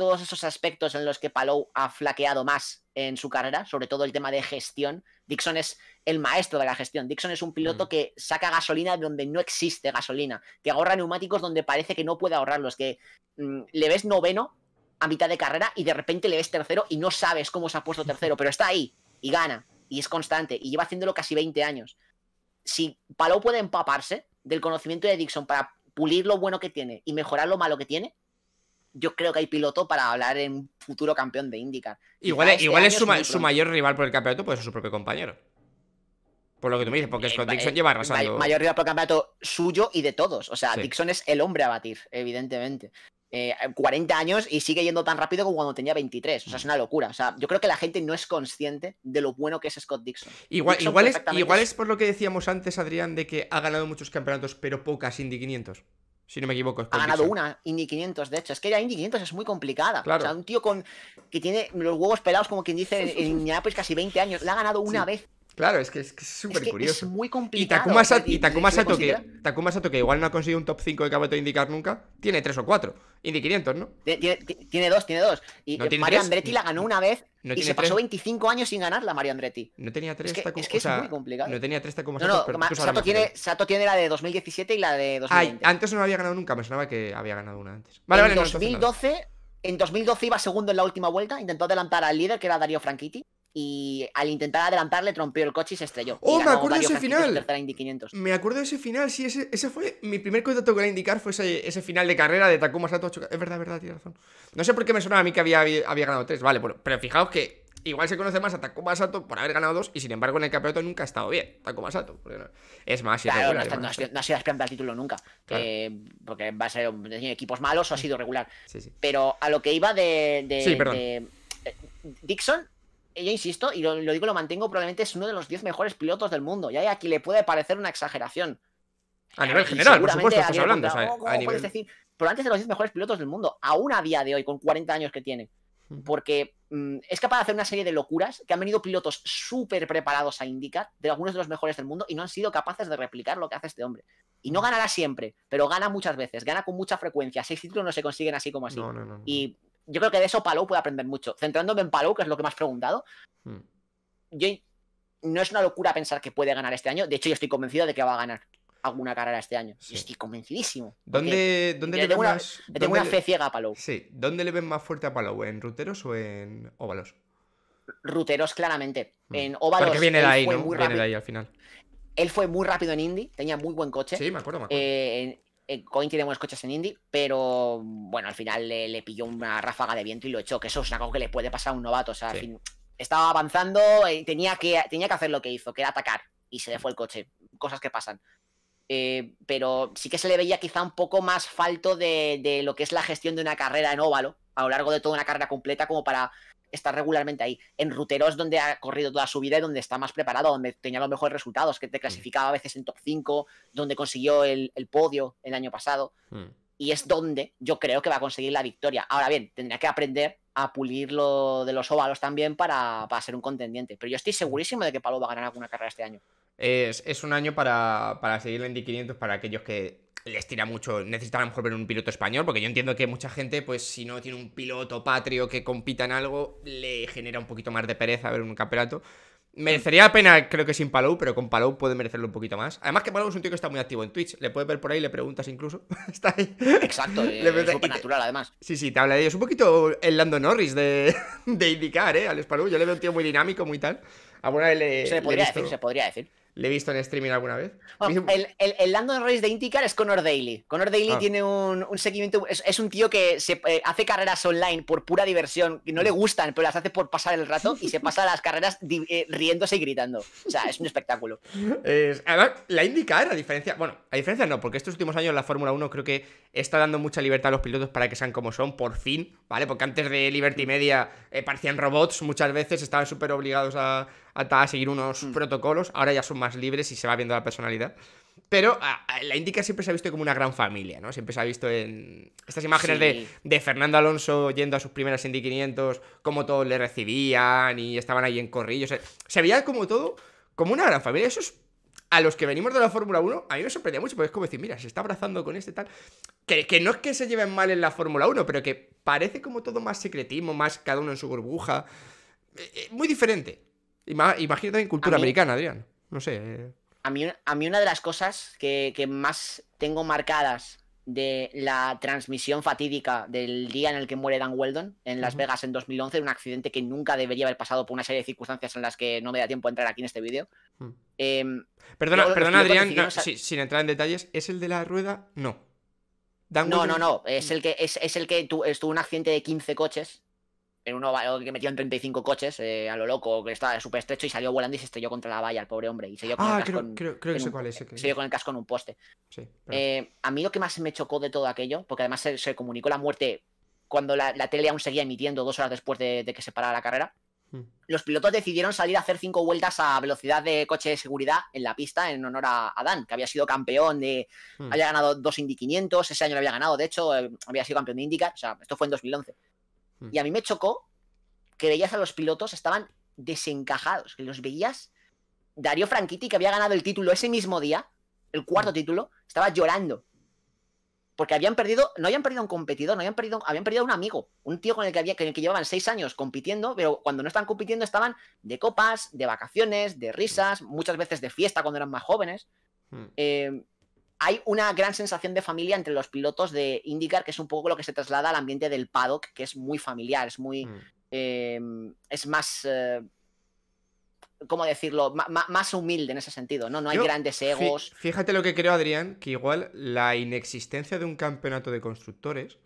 todos esos aspectos en los que Palou ha flaqueado más en su carrera, sobre todo el tema de gestión. Dixon es el maestro de la gestión. Dixon es un piloto mm. que saca gasolina donde no existe gasolina, que ahorra neumáticos donde parece que no puede ahorrarlos, que mm, le ves noveno a mitad de carrera y de repente le ves tercero y no sabes cómo se ha puesto tercero, pero está ahí y gana y es constante y lleva haciéndolo casi 20 años. Si Palou puede empaparse del conocimiento de Dixon para pulir lo bueno que tiene y mejorar lo malo que tiene, yo creo que hay piloto para hablar en un futuro campeón de IndyCar. Igual, igual es este su, mayor rival por el campeonato, pues es su propio compañero. Por lo que tú me dices, porque eh, Scott eh, Dixon lleva arrasando. Mayor rival por el campeonato suyo y de todos. O sea, Dixon es el hombre a batir, evidentemente. 40 eh, años y sigue yendo tan rápido como cuando tenía 23. O sea, es una locura. O sea, yo creo que la gente no es consciente de lo bueno que es Scott Dixon. Igual, igual, es, igual es por lo que decíamos antes, Adrián, de que ha ganado muchos campeonatos, pero pocas Indy 500. Si no me equivoco, Ha ganado una Indy 500, de hecho. Es que la Indy 500 es muy complicada. O sea, un tío con que tiene los huevos pelados, como quien dice, en pues casi 20 años, la ha ganado una vez. Claro, es que es súper curioso. Es muy complicado. Y Takuma, Sato, Takuma Sato, que, igual no ha conseguido un top 5 que acabo de indicar nunca, tiene 3 o 4. Indy 500, ¿no? Tiene, tiene dos, tiene dos. Y Mario Andretti la ganó una vez y se pasó 25 años sin ganarla, Mario Andretti. No tenía 3 es que, Es que es muy complicado. No tenía 3 Takuma Sato. pero Sato, tiene, la de 2017 y la de 2020. Ay, antes no había ganado nunca, me sonaba que había ganado una antes. Vale, en 2012, en 2012 iba segundo en la última vuelta, intentó adelantar al líder, que era Darío Franchitti y al intentar adelantarle trompeó el coche y se estrelló. ¡Oh, me acuerdo de ese final! Me acuerdo de ese final, sí, ese, fue mi primer contacto con la indicar fue ese, final de carrera de Takuma Sato. Es verdad, verdad, tiene razón. No sé por qué me sonaba a mí que había, ganado tres, vale, bueno, pero fijaos que igual se conoce más a Takuma Sato por haber ganado dos y sin embargo en el campeonato nunca ha estado bien Takuma Sato. Es más, claro, no, no, ha, sido al título nunca, eh, porque va a ser equipos malos o ha mm. sido regular. Sí, sí. Pero a lo que iba de... sí, de eh, Dixon yo insisto, y lo, digo, lo mantengo, probablemente es uno de los 10 mejores pilotos del mundo. Y hay a quien le puede parecer una exageración. A nivel general, por supuesto, estás hablando. O sea, ¿cómo, decir? antes de los 10 mejores pilotos del mundo, aún a día de hoy, con 40 años que tiene. Mm. Porque mm, es capaz de hacer una serie de locuras que han venido pilotos súper preparados a indicar, de algunos de los mejores del mundo, y no han sido capaces de replicar lo que hace este hombre. Y no mm. ganará siempre, pero gana muchas veces, gana con mucha frecuencia. Seis títulos no se consiguen así como así. No, no, no, yo creo que de eso Palou puede aprender mucho. Centrándome en Palou, que es lo que me has preguntado, hmm. yo, no es una locura pensar que puede ganar este año. De hecho, yo estoy convencido de que va a ganar alguna carrera este año. estoy convencidísimo. ¿Dónde, le, ven una, más, fe ciega a Palou. Sí, ¿dónde le ven más fuerte a Palou? ¿En ruteros o en óvalos? Ruteros, claramente. Hmm. En óvalos. Porque viene de ahí, ¿no? viene de ahí al final. Él fue muy rápido en Indy, tenía muy buen coche. Sí, me acuerdo, me eh, eh, tiene buenos coches en Indy, pero bueno, al final le, pilló una ráfaga de viento y lo echó, que eso es algo que le puede pasar a un novato. O sea, estaba avanzando, eh, tenía, que, tenía que hacer lo que hizo, que era atacar, y se le fue el coche. Cosas que pasan. Eh, pero sí que se le veía quizá un poco más falto de, de, lo que es la gestión de una carrera en óvalo a lo largo de toda una carrera completa, como para está regularmente ahí. En ruteros donde ha corrido toda su vida y donde está más preparado, donde tenía los mejores resultados, que te mm. clasificaba a veces en top 5, donde consiguió el, podio el año pasado. Mm. Y es donde yo creo que va a conseguir la victoria. Ahora bien, tendría que aprender a pulir lo de los óvalos también para, ser un contendiente. Pero yo estoy mm. segurísimo de que Pablo va a ganar alguna carrera este año. Es, un año para, para seguir la Indy 500 para aquellos que les tira mucho. necesita a lo mejor ver un piloto español, porque yo entiendo que mucha gente, pues si no tiene un piloto patrio que compita en algo, le genera un poquito más de pereza ver un campeonato. Merecería la pena, creo que sin Palou, pero con Palou puede merecerlo un poquito más. Además que Palou es un tío que está muy activo en Twitch. Le puedes ver por ahí, le preguntas incluso. está ahí. Exacto, eh, es súper natural además. Sí, sí, te habla de ellos. Un poquito el Lando Norris de, de indicar, ¿eh? los Palou. Yo le veo un tío muy dinámico, muy tal. Alguna se podría decir, se podría decir. Le he visto en streaming alguna vez. Oh, el, el, el, Landon Race de IndyCar es Connor Daly. Connor Daly ah. tiene un, seguimiento. Es, un tío que eh, hace carreras online por pura diversión, que no le mm. gustan, pero las hace por pasar el rato y se pasa las carreras eh, riéndose y gritando. O sea, es un espectáculo. la IndyCar, a diferencia. Bueno, a diferencia no, porque estos últimos años la Fórmula 1 creo que está dando mucha libertad a los pilotos para que sean como son, por fin, ¿vale? Porque antes de Liberty mm. Media eh, parecían robots muchas veces, estaban súper obligados a a seguir unos mm. protocolos. Ahora ya son más libres y se va viendo la personalidad. Pero la Indica siempre se ha visto como una gran familia, ¿no? Siempre se ha visto en estas imágenes de, Fernando Alonso yendo a sus primeras Indy 500, cómo todos le recibían y estaban ahí en corrillos. se veía como todo, como una gran familia. Eso es a los que venimos de la Fórmula 1, a mí me sorprendía mucho, porque es como decir, mira, se está abrazando con este tal. Que, no es que se lleven mal en la Fórmula 1, pero que parece como todo más secretismo, más cada uno en su burbuja. Eh, eh, muy diferente. Imagínate en cultura americana, Adrián. No sé. Eh. A mí, a mí una de las cosas que, más tengo marcadas de la transmisión fatídica del día en el que muere Dan Weldon en Las Vegas en 2011, un accidente que nunca debería haber pasado por una serie de circunstancias en las que no me da tiempo de entrar aquí en este vídeo. Mm. Em, perdona, Adrián, sin entrar en detalles, ¿es el de la rueda? No. no, no, no, es el que, es, el que tu, estuvo un accidente de 15 coches en uno que que en 35 coches eh, a lo loco, que estaba súper estrecho y salió volando y se estrelló contra la valla el pobre hombre. Y se dio con ah, el casco en, Se con el casco en un poste. Eh, a mí lo que más me chocó de todo aquello, porque además se, comunicó la muerte cuando la, tele aún seguía emitiendo dos horas después de, que se parara la carrera, hmm. los pilotos decidieron salir a hacer cinco vueltas a velocidad de coche de seguridad en la pista en honor a, Dan, que había sido campeón de... Hmm. Había ganado dos Indy 500, ese año lo había ganado, de hecho, eh, había sido campeón de IndyCar, o sea, esto fue en 2011. Mm. Y a mí me chocó que veías a los pilotos, estaban desencajados, que los veías. Darío Franchitti, que había ganado el título ese mismo día, el cuarto mm. título, estaba llorando. Porque habían perdido, no habían perdido a un competidor, no habían perdido, habían perdido a un amigo, un tío con el que había, que llevaban seis años compitiendo, pero cuando no estaban compitiendo estaban de copas, de vacaciones, de risas, muchas veces de fiesta cuando eran más jóvenes. Mm. Eh, hay una gran sensación de familia entre los pilotos de IndyCar, que es un poco lo que se traslada al ambiente del paddock, que es muy familiar, es muy... Mm. Em, es más... Eh, ¿Cómo decirlo? más humilde en ese sentido, ¿no? No hay grandes egos. Fíjate lo que creo, Adrián, que igual la inexistencia de un campeonato de constructores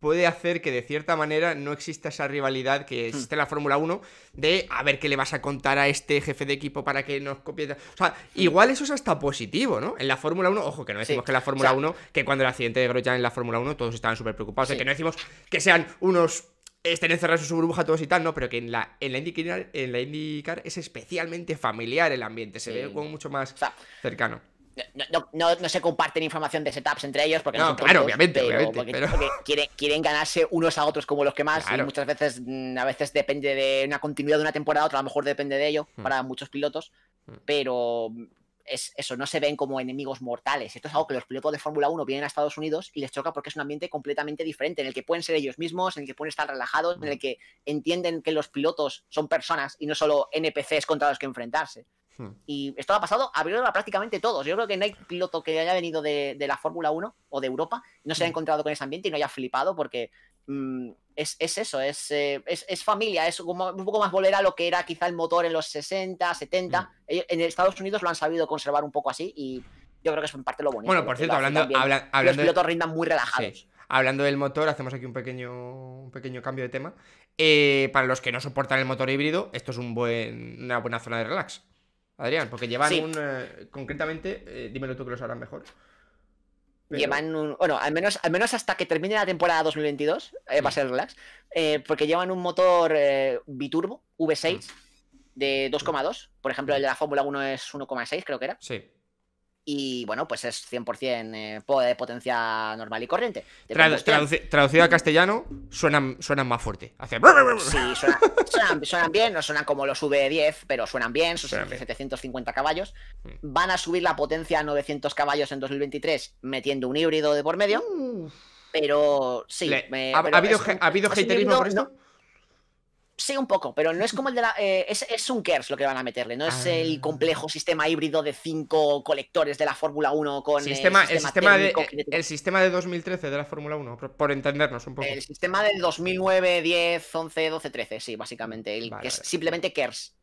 puede hacer que de cierta manera no exista esa rivalidad que hmm. existe en la Fórmula 1 de a ver qué le vas a contar a este jefe de equipo para que nos copie. O sea, hmm. igual eso es hasta positivo, ¿no? En la Fórmula 1, ojo, que no decimos que en la Fórmula 1, que cuando el accidente de Grosjean en la Fórmula 1 todos estaban súper preocupados, que no decimos que sean unos estén encerrados en su burbuja todos y tal, no, pero que en la, en la, IndyCar, en la IndyCar es especialmente familiar el ambiente, se ve como mucho más cercano no, no, se comparten información de setups entre ellos porque no, claro, obviamente, porque, quieren, ganarse unos a otros como los que más y muchas veces mm, a veces depende de una continuidad de una temporada a otra, a lo mejor depende de ello hmm. para muchos pilotos, hmm. pero eso, no se ven como enemigos mortales. Esto es algo que los pilotos de Fórmula 1 vienen a Estados Unidos y les choca porque es un ambiente completamente diferente, en el que pueden ser ellos mismos, en el que pueden estar relajados, en hmm. el que entienden que los pilotos son personas y no solo NPCs contra los que enfrentarse. Hmm. Y esto ha pasado a prácticamente todos. Yo creo que no hay piloto que haya venido de, la Fórmula 1 o de Europa, no se haya hmm. encontrado con ese ambiente y no haya flipado porque mm, es, eso, eh, es, es, familia, es como, un poco más volver a lo que era quizá el motor en los 60, 70. Hmm. En Estados Unidos lo han sabido conservar un poco así y yo creo que es en parte lo bonito. Bueno, por cierto, hablando, Los pilotos de... rindan muy relajados. Hablando del motor, hacemos aquí un pequeño, un pequeño cambio de tema. Eh, para los que no soportan el motor híbrido, esto es un buen, una buena zona de relax. Adrián, porque llevan un. Eh, concretamente, dime eh, dímelo tú que lo harán mejor. Llevan un. Bueno, al menos, al menos hasta que termine la temporada 2022, eh, va a mm. ser relax, porque llevan un motor biturbo V6 mm. de 2,2. Por ejemplo, mm. el de la Fórmula 1 es 1,6, creo que era. Sí y bueno, pues es 100% eh, de potencia normal y corriente. traducido a castellano, suenan, suenan más fuerte. Sí, suenan, bien, no suenan como los V10, pero suenan bien, son 750 caballos. Mm. Van a subir la potencia a 900 caballos en 2023 metiendo un híbrido de por medio. Pero sí, ha, habido, ha, habido, por Sí, un poco, pero no es como el de la. Eh, es, un KERS lo que van a meterle, no es el ah. complejo sistema híbrido de cinco colectores de la Fórmula 1 con. el, sistema el, sistema de, el sistema de 2013 de la Fórmula 1, por, entendernos un poco. El sistema del 2009, 10, 11, 12, 13, sí, básicamente. es simplemente KERS.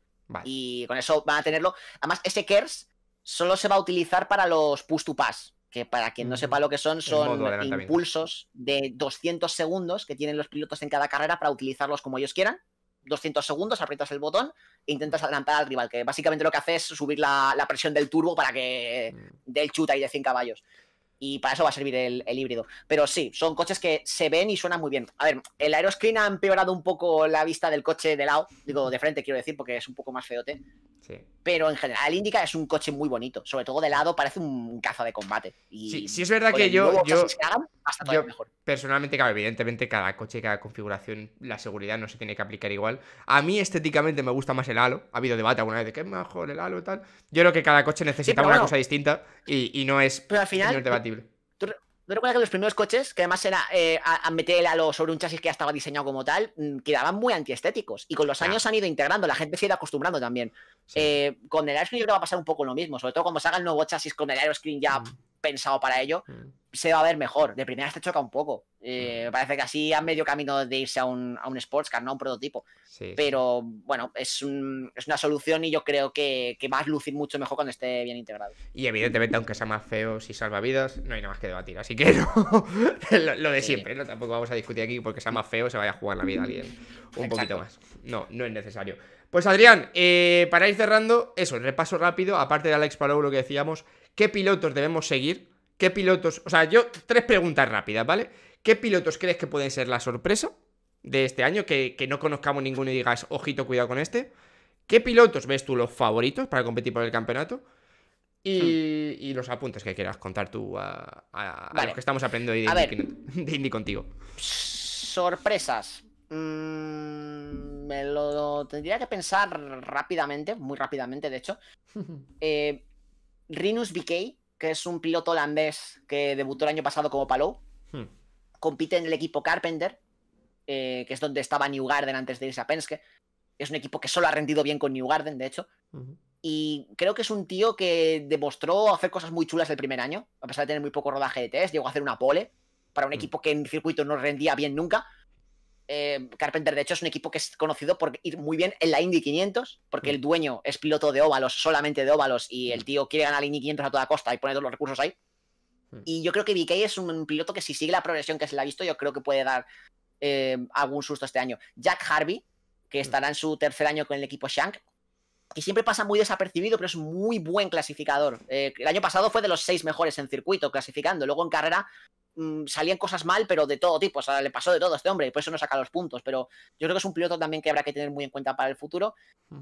Y con eso van a tenerlo. Además, ese KERS solo se va a utilizar para los push to pass que para quien no sepa mm, lo que son, son impulsos de 200 segundos que tienen los pilotos en cada carrera para utilizarlos como ellos quieran. 200 segundos, aprietas el botón e intentas adelantar al rival, que básicamente lo que hace es subir la, presión del turbo para que mm. dé el chuta y de 100 caballos. Y para eso va a servir el, el, híbrido. Pero sí, son coches que se ven y suenan muy bien. A ver, el aeroscreen ha empeorado un poco la vista del coche de lado, digo, de frente quiero decir, porque es un poco más feote. Pero en general, Indica es un coche muy bonito. Sobre todo de lado, parece un caza de combate. Y sí, sí es verdad que yo. Yo, personalmente, claro, evidentemente, cada coche, cada configuración, la seguridad no se tiene que aplicar igual. A mí estéticamente me gusta más el halo. Ha habido debate alguna vez de que es mejor el halo y tal. Yo creo que cada coche necesita una cosa distinta y, no es, no es debatible. ¿No recuerdo que los primeros coches, que además era eh, a, meter el halo sobre un chasis que ya estaba diseñado como tal, mm, quedaban muy antiestéticos? Y con los años han ido integrando, la gente se ha ido acostumbrando también. Eh, con el Aeroscreen yo creo que va a pasar un poco lo mismo, sobre todo cuando salga el nuevo chasis con el Aeroscreen ya mm. pensado para ello. Mm se va a ver mejor. De primera te choca un poco. Me eh, parece que así a medio camino de irse a un, a sports car, no a un prototipo. Pero bueno, es, una solución y yo creo que, va a lucir mucho mejor cuando esté bien integrado. Y evidentemente, aunque sea más feo, si salva vidas, no hay nada más que debatir. Así que lo, de siempre, ¿no? tampoco vamos a discutir aquí porque sea más feo se vaya a jugar la vida alguien un poquito más. No, no es necesario. Pues Adrián, eh, para ir cerrando, eso, el repaso rápido, aparte de Alex Palou, lo que decíamos, ¿qué pilotos debemos seguir? ¿Qué pilotos? O sea, yo tres preguntas rápidas, ¿vale? ¿Qué pilotos crees que pueden ser la sorpresa de este año? Que, no conozcamos ninguno y digas, ojito, cuidado con este. ¿Qué pilotos ves tú los favoritos para competir por el campeonato? Y, hmm. y, los apuntes que quieras contar tú a, los que estamos aprendiendo de, de contigo. Sorpresas. Mm, me lo tendría que pensar rápidamente, muy rápidamente, de hecho. Eh, Rinus BK que es un piloto holandés que debutó el año pasado como Palou. Hmm. Compite en el equipo Carpenter, eh, que es donde estaba New Garden antes de irse a Penske. Es un equipo que solo ha rendido bien con New Garden, de hecho. Y creo que es un tío que demostró hacer cosas muy chulas el primer año, a pesar de tener muy poco rodaje de test. Llegó a hacer una pole para un hmm. equipo que en circuito no rendía bien nunca. Eh, Carpenter, de hecho, es un equipo que es conocido por ir muy bien en la Indy 500, porque el mm. dueño es piloto de óvalos, solamente de óvalos, y el mm. tío quiere ganar la Indy 500 a toda costa y pone todos los recursos ahí. Mm. Y yo creo que BK es un piloto que si sigue la progresión que se le ha visto, yo creo que puede dar eh, algún susto este año. Jack Harvey, que estará en su tercer año con el equipo Shank, Y siempre pasa muy desapercibido, pero es muy buen clasificador. Eh, el año pasado fue de los seis mejores en circuito clasificando, luego en carrera Mm, salían cosas mal, pero de todo tipo. O sea, le pasó de todo a este hombre y por eso no saca los puntos. Pero yo creo que es un piloto también que habrá que tener muy en cuenta para el futuro.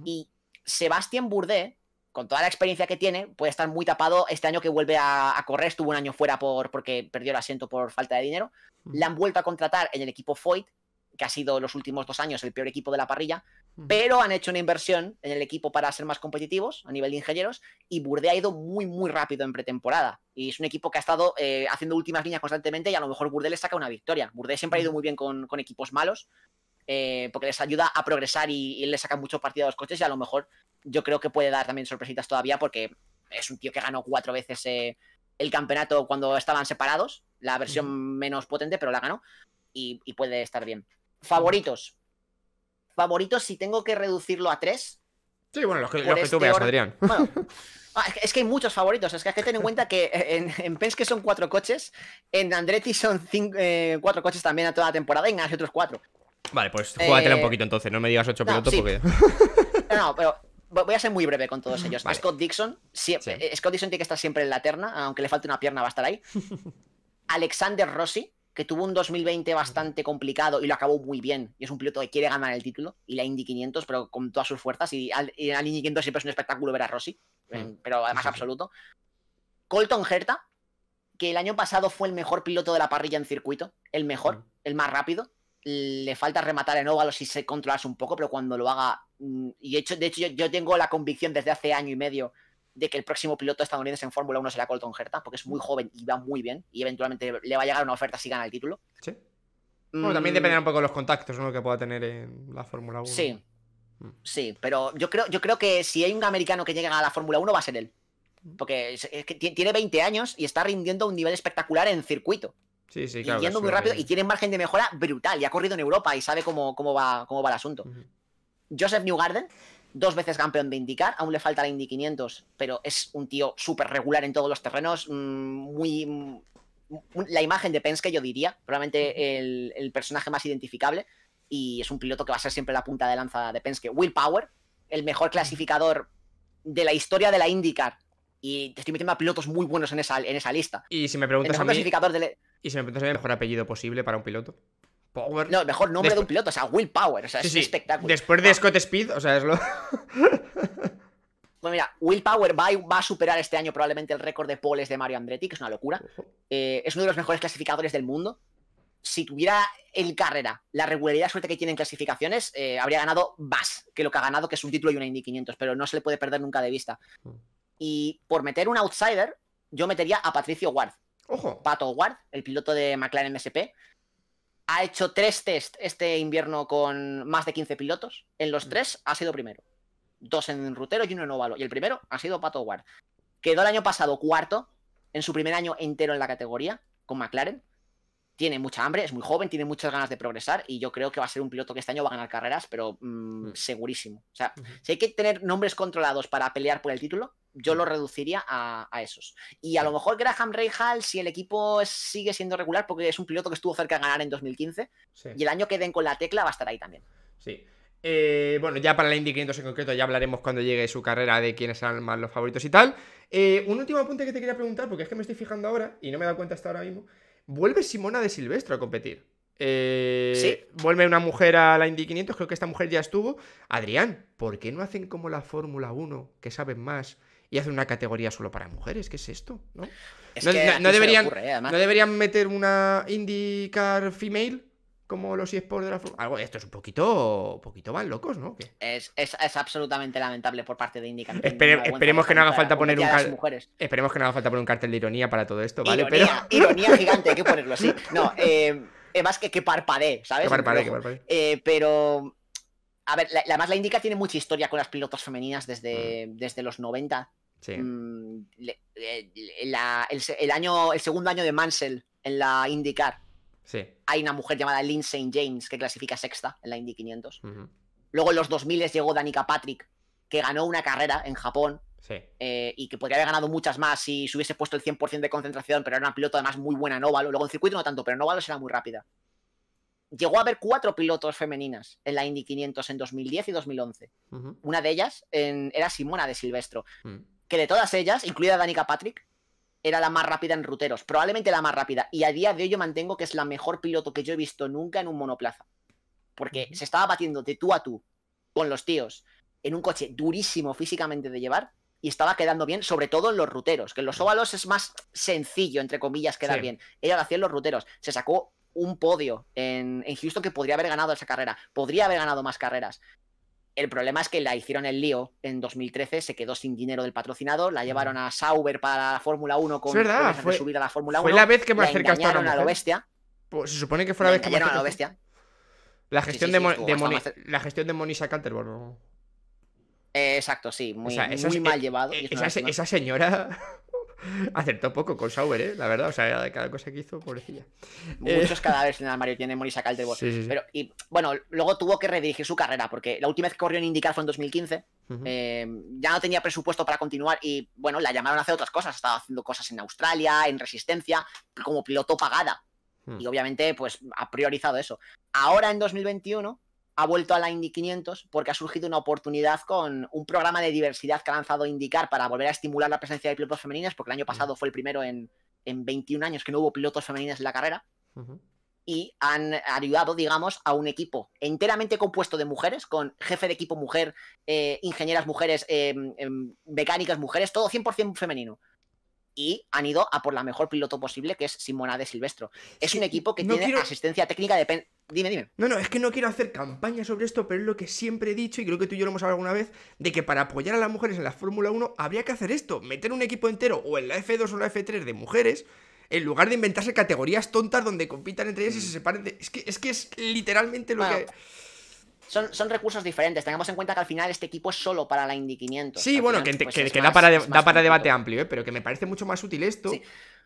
Y Sebastián Bourdet, con toda la experiencia que tiene, puede estar muy tapado este año que vuelve a, correr. Estuvo un año fuera por, porque perdió el asiento por falta de dinero. le han vuelto a contratar en el equipo Foyt, que ha sido los últimos dos años el peor equipo de la parrilla, pero han hecho una inversión en el equipo para ser más competitivos a nivel de ingenieros y Burde ha ido muy, muy rápido en pretemporada. Y es un equipo que ha estado eh, haciendo últimas líneas constantemente y a lo mejor Burde le saca una victoria. Burde siempre ha ido muy bien con, equipos malos eh, porque les ayuda a progresar y, les le saca muchos partidos a los coches y a lo mejor yo creo que puede dar también sorpresitas todavía porque es un tío que ganó cuatro veces eh, el campeonato cuando estaban separados, la versión menos potente, pero la ganó y puede estar bien. Favoritos. Favoritos, si tengo que reducirlo a tres. Sí, bueno, los que, tú este veas, Adrián. Ah, es que hay muchos favoritos. Es que hay que tener en cuenta que en, en Penske son cuatro coches, en Andretti son eh, cuatro coches también a toda la temporada y en otros cuatro. Vale, pues jugatela eh, un poquito entonces, no me digas ocho pilotos porque. no, pero voy a ser muy breve con todos ellos. Scott Dixon, eh, Scott Dixon tiene que estar siempre en la terna, aunque le falte una pierna, va a estar ahí. Alexander Rossi, que tuvo un 2020 bastante complicado y lo acabó muy bien. Y es un piloto que quiere ganar el título y la Indy 500, pero con todas sus fuerzas. Y la Indy 500 siempre es un espectáculo ver a Rossi, mm. pero además absoluto. Colton Herta, que el año pasado fue el mejor piloto de la parrilla en circuito, el mejor, el más rápido. Le falta rematar en óvalos y se controlarse un poco, pero cuando lo haga. Mm, y hecho, de hecho, yo tengo la convicción desde hace año y medio de que el próximo piloto estadounidense en Fórmula 1 será Colton Herta, porque es muy mm. joven y va muy bien, y eventualmente le va a llegar una oferta si gana el título. Sí. Mm. también dependerá un poco de los contactos ¿no? que pueda tener en la Fórmula 1. Sí. Mm. Sí, pero yo creo, yo creo que si hay un americano que llega a la Fórmula 1 va a ser él. Porque es, tiene 20 años y está rindiendo a un nivel espectacular en circuito. Sí, sí, claro. Y yendo muy rápido y tiene margen de mejora brutal. Y ha corrido en Europa y sabe cómo, va, cómo va el asunto. Joseph Newgarden dos veces campeón de IndyCar, aún le falta la Indy 500, pero es un tío súper regular en todos los terrenos, mm, muy... Mm, la imagen de Penske, yo diría, probablemente el, personaje más identificable, y es un piloto que va a ser siempre la punta de lanza de Penske. Will Power, el mejor clasificador de la historia de la IndyCar, y te estoy metiendo a pilotos muy buenos en esa, en esa lista. Y si me preguntas ¿Y si me preguntas el mejor apellido posible para un piloto? No, mejor nombre de un piloto, o sea, Will Power, o sea, es sí. Después de Scott Speed, o sea, es lo. Pues mira, Will Power va, a superar este año probablemente el récord de poles de Mario Andretti, que es una locura. Eh, es uno de los mejores clasificadores del mundo. Si tuviera en carrera la regularidad suerte que tiene en clasificaciones, eh, habría ganado más que lo que ha ganado, que es un título y una Indy 500, pero no se le puede perder nunca de vista. Mm. Y por meter un outsider, yo metería a Patricio Ward. Ojo. Pato Ward, el piloto de McLaren MSP ha hecho tres test este invierno con más de 15 pilotos. En los mm. tres ha sido primero. Dos en rutero y uno en Ovalo. Y el primero ha sido Pato Ward. Quedó el año pasado cuarto en su primer año entero en la categoría con McLaren tiene mucha hambre, es muy joven, tiene muchas ganas de progresar y yo creo que va a ser un piloto que este año va a ganar carreras, pero mm, mm. segurísimo. O sea, si hay que tener nombres controlados para pelear por el título, yo mm. lo reduciría a, esos. Y a lo mejor Graham Rahal, si el equipo sigue siendo regular, porque es un piloto que estuvo cerca de ganar en 2015, y el año que den con la tecla va a estar ahí también. Sí. Eh, bueno, ya para la Indy 500 en concreto ya hablaremos cuando llegue su carrera de quiénes serán más los favoritos y tal. Eh, un último apunte que te quería preguntar, porque es que me estoy fijando ahora y no me he dado cuenta hasta ahora mismo vuelve Simona de Silvestro a competir. Eh, ¿Sí? Vuelve una mujer a la Indy 500, creo que esta mujer ya estuvo. Adrián, ¿por qué no hacen como la Fórmula 1, que saben más, y hacen una categoría solo para mujeres? ¿Qué es esto? ¿No? no, deberían, ¿eh? no deberían meter una IndyCar female como los eSports de la algo esto es un poquito un poquito más locos no es, absolutamente lamentable por parte de IndyCar esperemos que no haga falta poner un esperemos que no haga falta poner un cartel de ironía para todo esto vale ironía, gigante hay que ponerlo así no eh, más que que parpade sabes que eh, pero a ver la, además la indica tiene mucha historia con las pilotas femeninas desde mm. desde los 90 sí. Mm, el, año el segundo año de Mansell en la IndyCar hay una mujer llamada Lynn St. James que clasifica sexta en la Indy 500. Luego en los 2000 llegó Danica Patrick, que ganó una carrera en Japón. Eh, y que podría haber ganado muchas más si se hubiese puesto el 100% de concentración, pero era una piloto además muy buena en óvalo. Luego en circuito no tanto, pero en óvalo era muy rápida. Llegó a haber cuatro pilotos femeninas en la Indy 500 en 2010 y 2011. Una de ellas era Simona de Silvestro, mm. que de todas ellas, incluida Danica Patrick, era la más rápida en ruteros, probablemente la más rápida. Y a día de hoy yo mantengo que es la mejor piloto que yo he visto nunca en un monoplaza. Porque se estaba batiendo de tú a tú con los tíos en un coche durísimo físicamente de llevar y estaba quedando bien, sobre todo en los ruteros, que en los óvalos es más sencillo, entre comillas, quedar bien. Ella lo hacía en los ruteros, se sacó un podio en, en Houston que podría haber ganado esa carrera, podría haber ganado más carreras. El problema es que la hicieron el lío en 2013, se quedó sin dinero del patrocinado la mm. llevaron a Sauber para la Fórmula 1 con verdad, fue, a la Fórmula 1. Fue la vez que más cerca a lo ¿eh? bestia. Pues se supone que fue la, vez que más cerca. a lo bestia. La gestión, de, la gestión de Monisa Canterbury. exacto, sí, muy, muy mal llevado. E- esa, señora. Acertó poco con Sauber, ¿eh? la verdad. O sea, de cada cosa que hizo, pobrecilla. Muchos eh, cadáveres en el armario tiene Mori de Pero, y bueno, luego tuvo que redirigir su carrera, porque la última vez que corrió en indicar fue en 2015. Eh, ya no tenía presupuesto para continuar y, bueno, la llamaron a hacer otras cosas. Estaba haciendo cosas en Australia, en Resistencia, como piloto pagada. Hmm. Y obviamente, pues ha priorizado eso. Ahora en 2021 ha vuelto a la Indy 500 porque ha surgido una oportunidad con un programa de diversidad que ha lanzado Indicar para volver a estimular la presencia de pilotos femeninas, porque el año pasado fue el primero en, 21 años que no hubo pilotos femeninas en la carrera. Y han ayudado, digamos, a un equipo enteramente compuesto de mujeres, con jefe de equipo mujer, eh, ingenieras mujeres, em, em, mecánicas mujeres, todo 100% femenino y han ido a por la mejor piloto posible, que es Simona de Silvestro. Es un equipo que tiene asistencia técnica de... Dime, dime. No, no, es que no quiero hacer campaña sobre esto, pero es lo que siempre he dicho, y creo que tú y yo lo hemos hablado alguna vez, de que para apoyar a las mujeres en la Fórmula 1 habría que hacer esto, meter un equipo entero o en la F2 o en la F3 de mujeres, en lugar de inventarse categorías tontas donde compitan entre ellas y se separen. Es, que, es literalmente lo que son, recursos diferentes. Tengamos en cuenta que al final este equipo es solo para la Indy Sí, bueno, pues, que, da, para, debate amplio, ¿eh? pero que me parece mucho más útil esto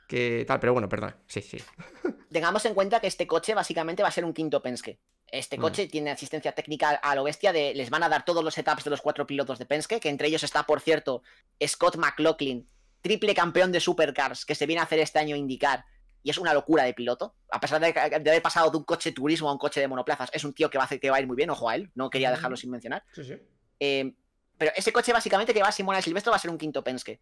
que tal. Pero bueno, perdón. Sí, sí. Tengamos en cuenta que este coche básicamente va a ser un quinto Penske. Este mm. coche tiene asistencia técnica a lo bestia. De, les van a dar todos los setups de los cuatro pilotos de Penske, que entre ellos está, por cierto, Scott McLaughlin, triple campeón de Supercars, que se viene a hacer este año indicar y es una locura de piloto. A pesar de, haber pasado de un coche turismo a un coche de monoplazas, es un tío que va a, que va ir muy bien, ojo a él, no quería dejarlo sin mencionar. Sí, sí. Eh, pero ese coche básicamente que va a Simona Silvestro va a ser un quinto Penske.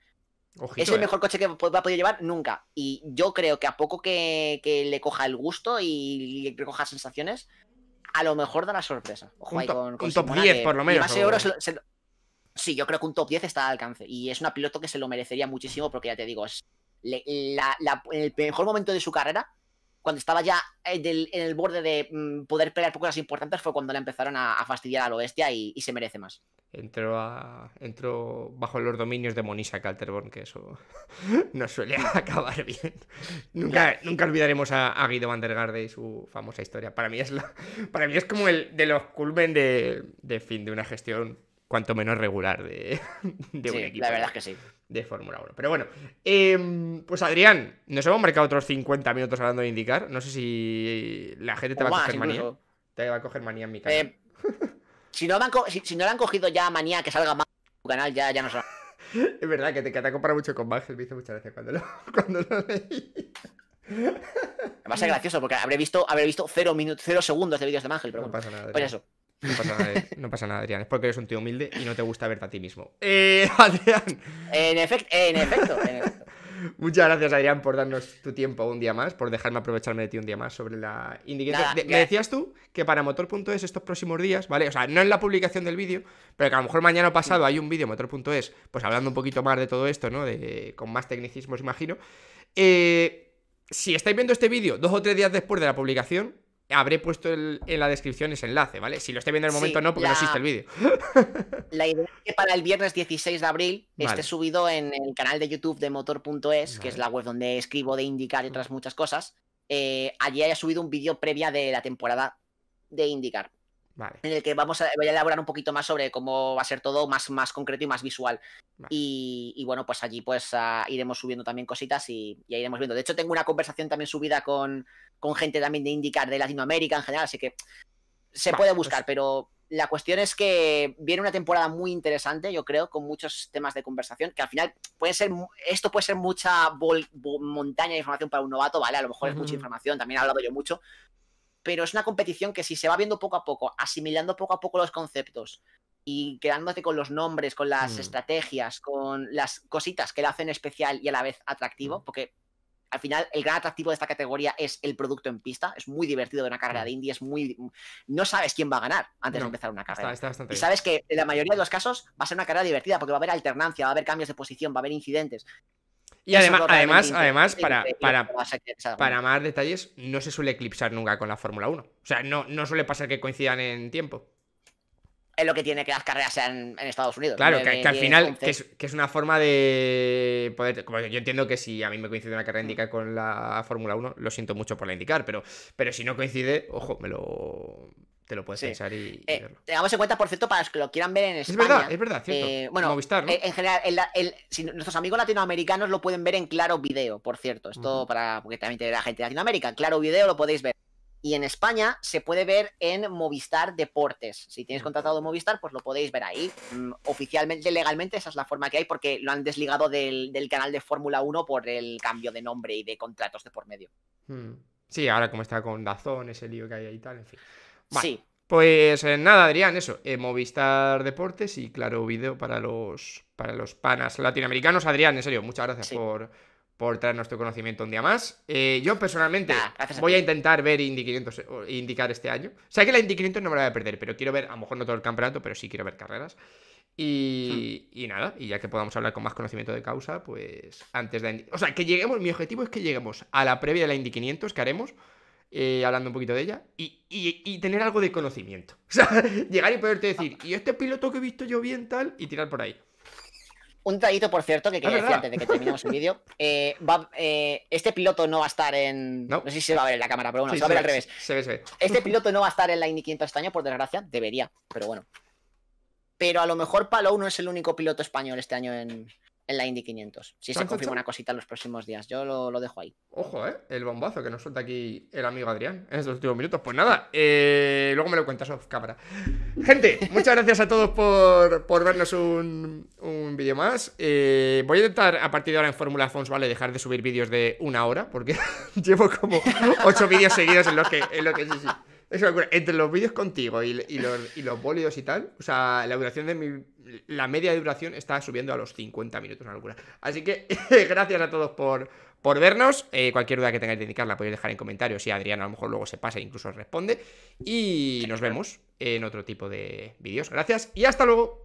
es el eh. mejor coche que va a poder llevar nunca. Y yo creo que a poco que, le coja el gusto y le coja sensaciones, a lo mejor da la sorpresa. un, top 10 por lo menos. sí, yo creo que un top 10 está al alcance. Y es una piloto que se lo merecería muchísimo porque ya te digo, es en el mejor momento de su carrera, cuando estaba ya en el, borde de mm, poder pelear por cosas importantes, fue cuando le empezaron a, fastidiar a la bestia y, se merece más. Entró, bajo los dominios de Monisa Calterborn, que eso no suele acabar bien. Nunca, nunca olvidaremos a, Guido van der Garde y su famosa historia. Para mí es, para mí es como el de los culmen de, fin de una gestión cuanto menos regular de, equipo. La verdad es que sí de Fórmula 1. Pero bueno, em, pues Adrián, nos hemos marcado otros 50 minutos hablando de indicar. No sé si la gente te va a coger manía. Te va a coger manía en mi eh, canal. si, no le han cogido ya manía que salga más tu canal, ya, ya no sé. Es verdad que te, que te comparado mucho con Ángel, me hizo muchas gracias cuando lo, cuando lo leí. va a ser gracioso porque habré visto, habré visto cero, segundos de vídeos de Ángel, pero no pasa nada. Pues eso. No pasa, nada, Adrián. Es porque eres un tío humilde y no te gusta verte a ti mismo. Eh, Adrián. En, efecto, en efecto. Muchas gracias, Adrián, por darnos tu tiempo un día más, por dejarme aprovecharme de ti un día más sobre la me decías tú que para motor.es estos próximos días, ¿vale? O sea, no en la publicación del vídeo, pero que a lo mejor mañana pasado hay un vídeo motor.es, pues hablando un poquito más de todo esto, ¿no? De, con más tecnicismos, imagino. Eh, si estáis viendo este vídeo dos o tres días después de la publicación, habré puesto en la descripción ese enlace, ¿vale? Si lo esté viendo en el momento no, porque no existe el vídeo. la idea es que para el viernes 16 de abril esté subido en el canal de YouTube de motor.es, que es la web donde escribo de indicar y mm. otras muchas cosas. Eh, allí haya subido un vídeo previa de la temporada de indicar. En el que vamos a, voy a elaborar un poquito más sobre cómo va a ser todo más, más concreto y más visual. Y, y, bueno, pues allí pues ah, iremos subiendo también cositas y, y, iremos viendo. De hecho, tengo una conversación también subida con, con gente también de indicar de Latinoamérica en general, así que se puede pues buscar, pero la cuestión es que viene una temporada muy interesante, yo creo, con muchos temas de conversación, que al final puede ser, esto puede ser mucha montaña de información para un novato, ¿vale? A lo mejor es mucha información, también he hablado yo mucho, pero es una competición que si se va viendo poco a poco, asimilando poco a poco los conceptos y quedándote con los nombres, con las mm. estrategias, con las cositas que la hacen especial y a la vez atractivo, mm. porque al final el gran atractivo de esta categoría es el producto en pista, es muy divertido de una carrera mm. de indie, es muy... No sabes quién va a ganar antes de empezar una carrera. y sabes que en la mayoría de los casos va a ser una carrera divertida porque va a haber alternancia, va a haber cambios de posición, va a haber incidentes. Y además, además, además para, para, para más detalles, no se suele eclipsar nunca con la Fórmula 1. O sea, no, no suele pasar que coincidan en tiempo. Es lo que tiene que las carreras sean en Estados Unidos. Claro, que, al final que es, una forma de poder. yo entiendo que si a mí me coincide una carrera mm. indica con la Fórmula 1, lo siento mucho por la indicar, pero, pero si no coincide, ojo, me lo, te lo puedes echar y, eh, verlo. Tengamos en cuenta, por cierto, para los que lo quieran ver en España. Es verdad, es verdad, cierto. Eh, bueno, Movistar, ¿no? Eh, en general, nuestros amigos latinoamericanos lo pueden ver en Claro Video, por cierto. Esto para. Porque también tiene la gente de Latinoamérica. Claro Video lo podéis ver. Y en España se puede ver en Movistar Deportes. Si tienes contratado Movistar, pues lo podéis ver ahí. Mm, oficialmente, legalmente, esa es la forma que hay porque lo han desligado del, canal de Fórmula 1 por el cambio de nombre y de contratos de por medio. Hmm. Sí, ahora como está con Dazón, ese lío que hay ahí y tal, en fin. Pues eh, nada, Adrián, eso. Eh, Movistar Deportes y claro, video para los, para los panas latinoamericanos. Adrián, en serio, muchas gracias por, por traernos tu conocimiento un día más. Eh, yo personalmente voy a, intentar ver Indy 500, indicar este año. O sea que la Indy 500 no me la voy a perder, pero quiero ver, a lo mejor no todo el campeonato, pero sí quiero ver carreras. Y, hmm. nada, y ya que podamos hablar con más conocimiento de causa, pues antes de... O sea, que lleguemos, mi objetivo es que lleguemos a la previa de la Indy 500 que haremos eh, hablando un poquito de ella, y, tener algo de conocimiento. O sea, llegar y poderte decir, y este piloto que he visto yo bien tal, y tirar por ahí. Un detallito, por cierto, que quería decir antes de que terminemos el vídeo. Eh, eh, este piloto no va a estar en. No. sé si se va a ver en la cámara, pero bueno, se va a ver al revés. ve, se ve. Este piloto no va a estar en la Indy 500 este año, por desgracia. Debería, pero bueno. Pero a lo mejor Palou no es el único piloto español este año en, en la Indy 500. Si se confirma una cosita en los próximos días, yo lo, dejo ahí. Ojo, ¿eh? El bombazo que nos suelta aquí el amigo Adrián en eh, estos últimos minutos. Pues nada, eh, luego me lo cuentas off cámara. Gente, muchas gracias a todos por, por vernos un, un vídeo más. Eh, voy a intentar a partir de ahora en Fórmula Fons, ¿vale? Dejar de subir vídeos de una hora, porque llevo como ocho vídeos seguidos en los que, en los que sí, sí. Entre los vídeos contigo y, los, y bólidos y tal, o sea, la duración de mi. La media de duración está subiendo a los 50 minutos, una locura. Así que gracias a todos por, por vernos. Eh, cualquier duda que tengáis de indicar la podéis dejar en comentarios y Adrián a lo mejor luego se pasa e incluso responde. Y nos vemos en otro tipo de vídeos. Gracias y hasta luego.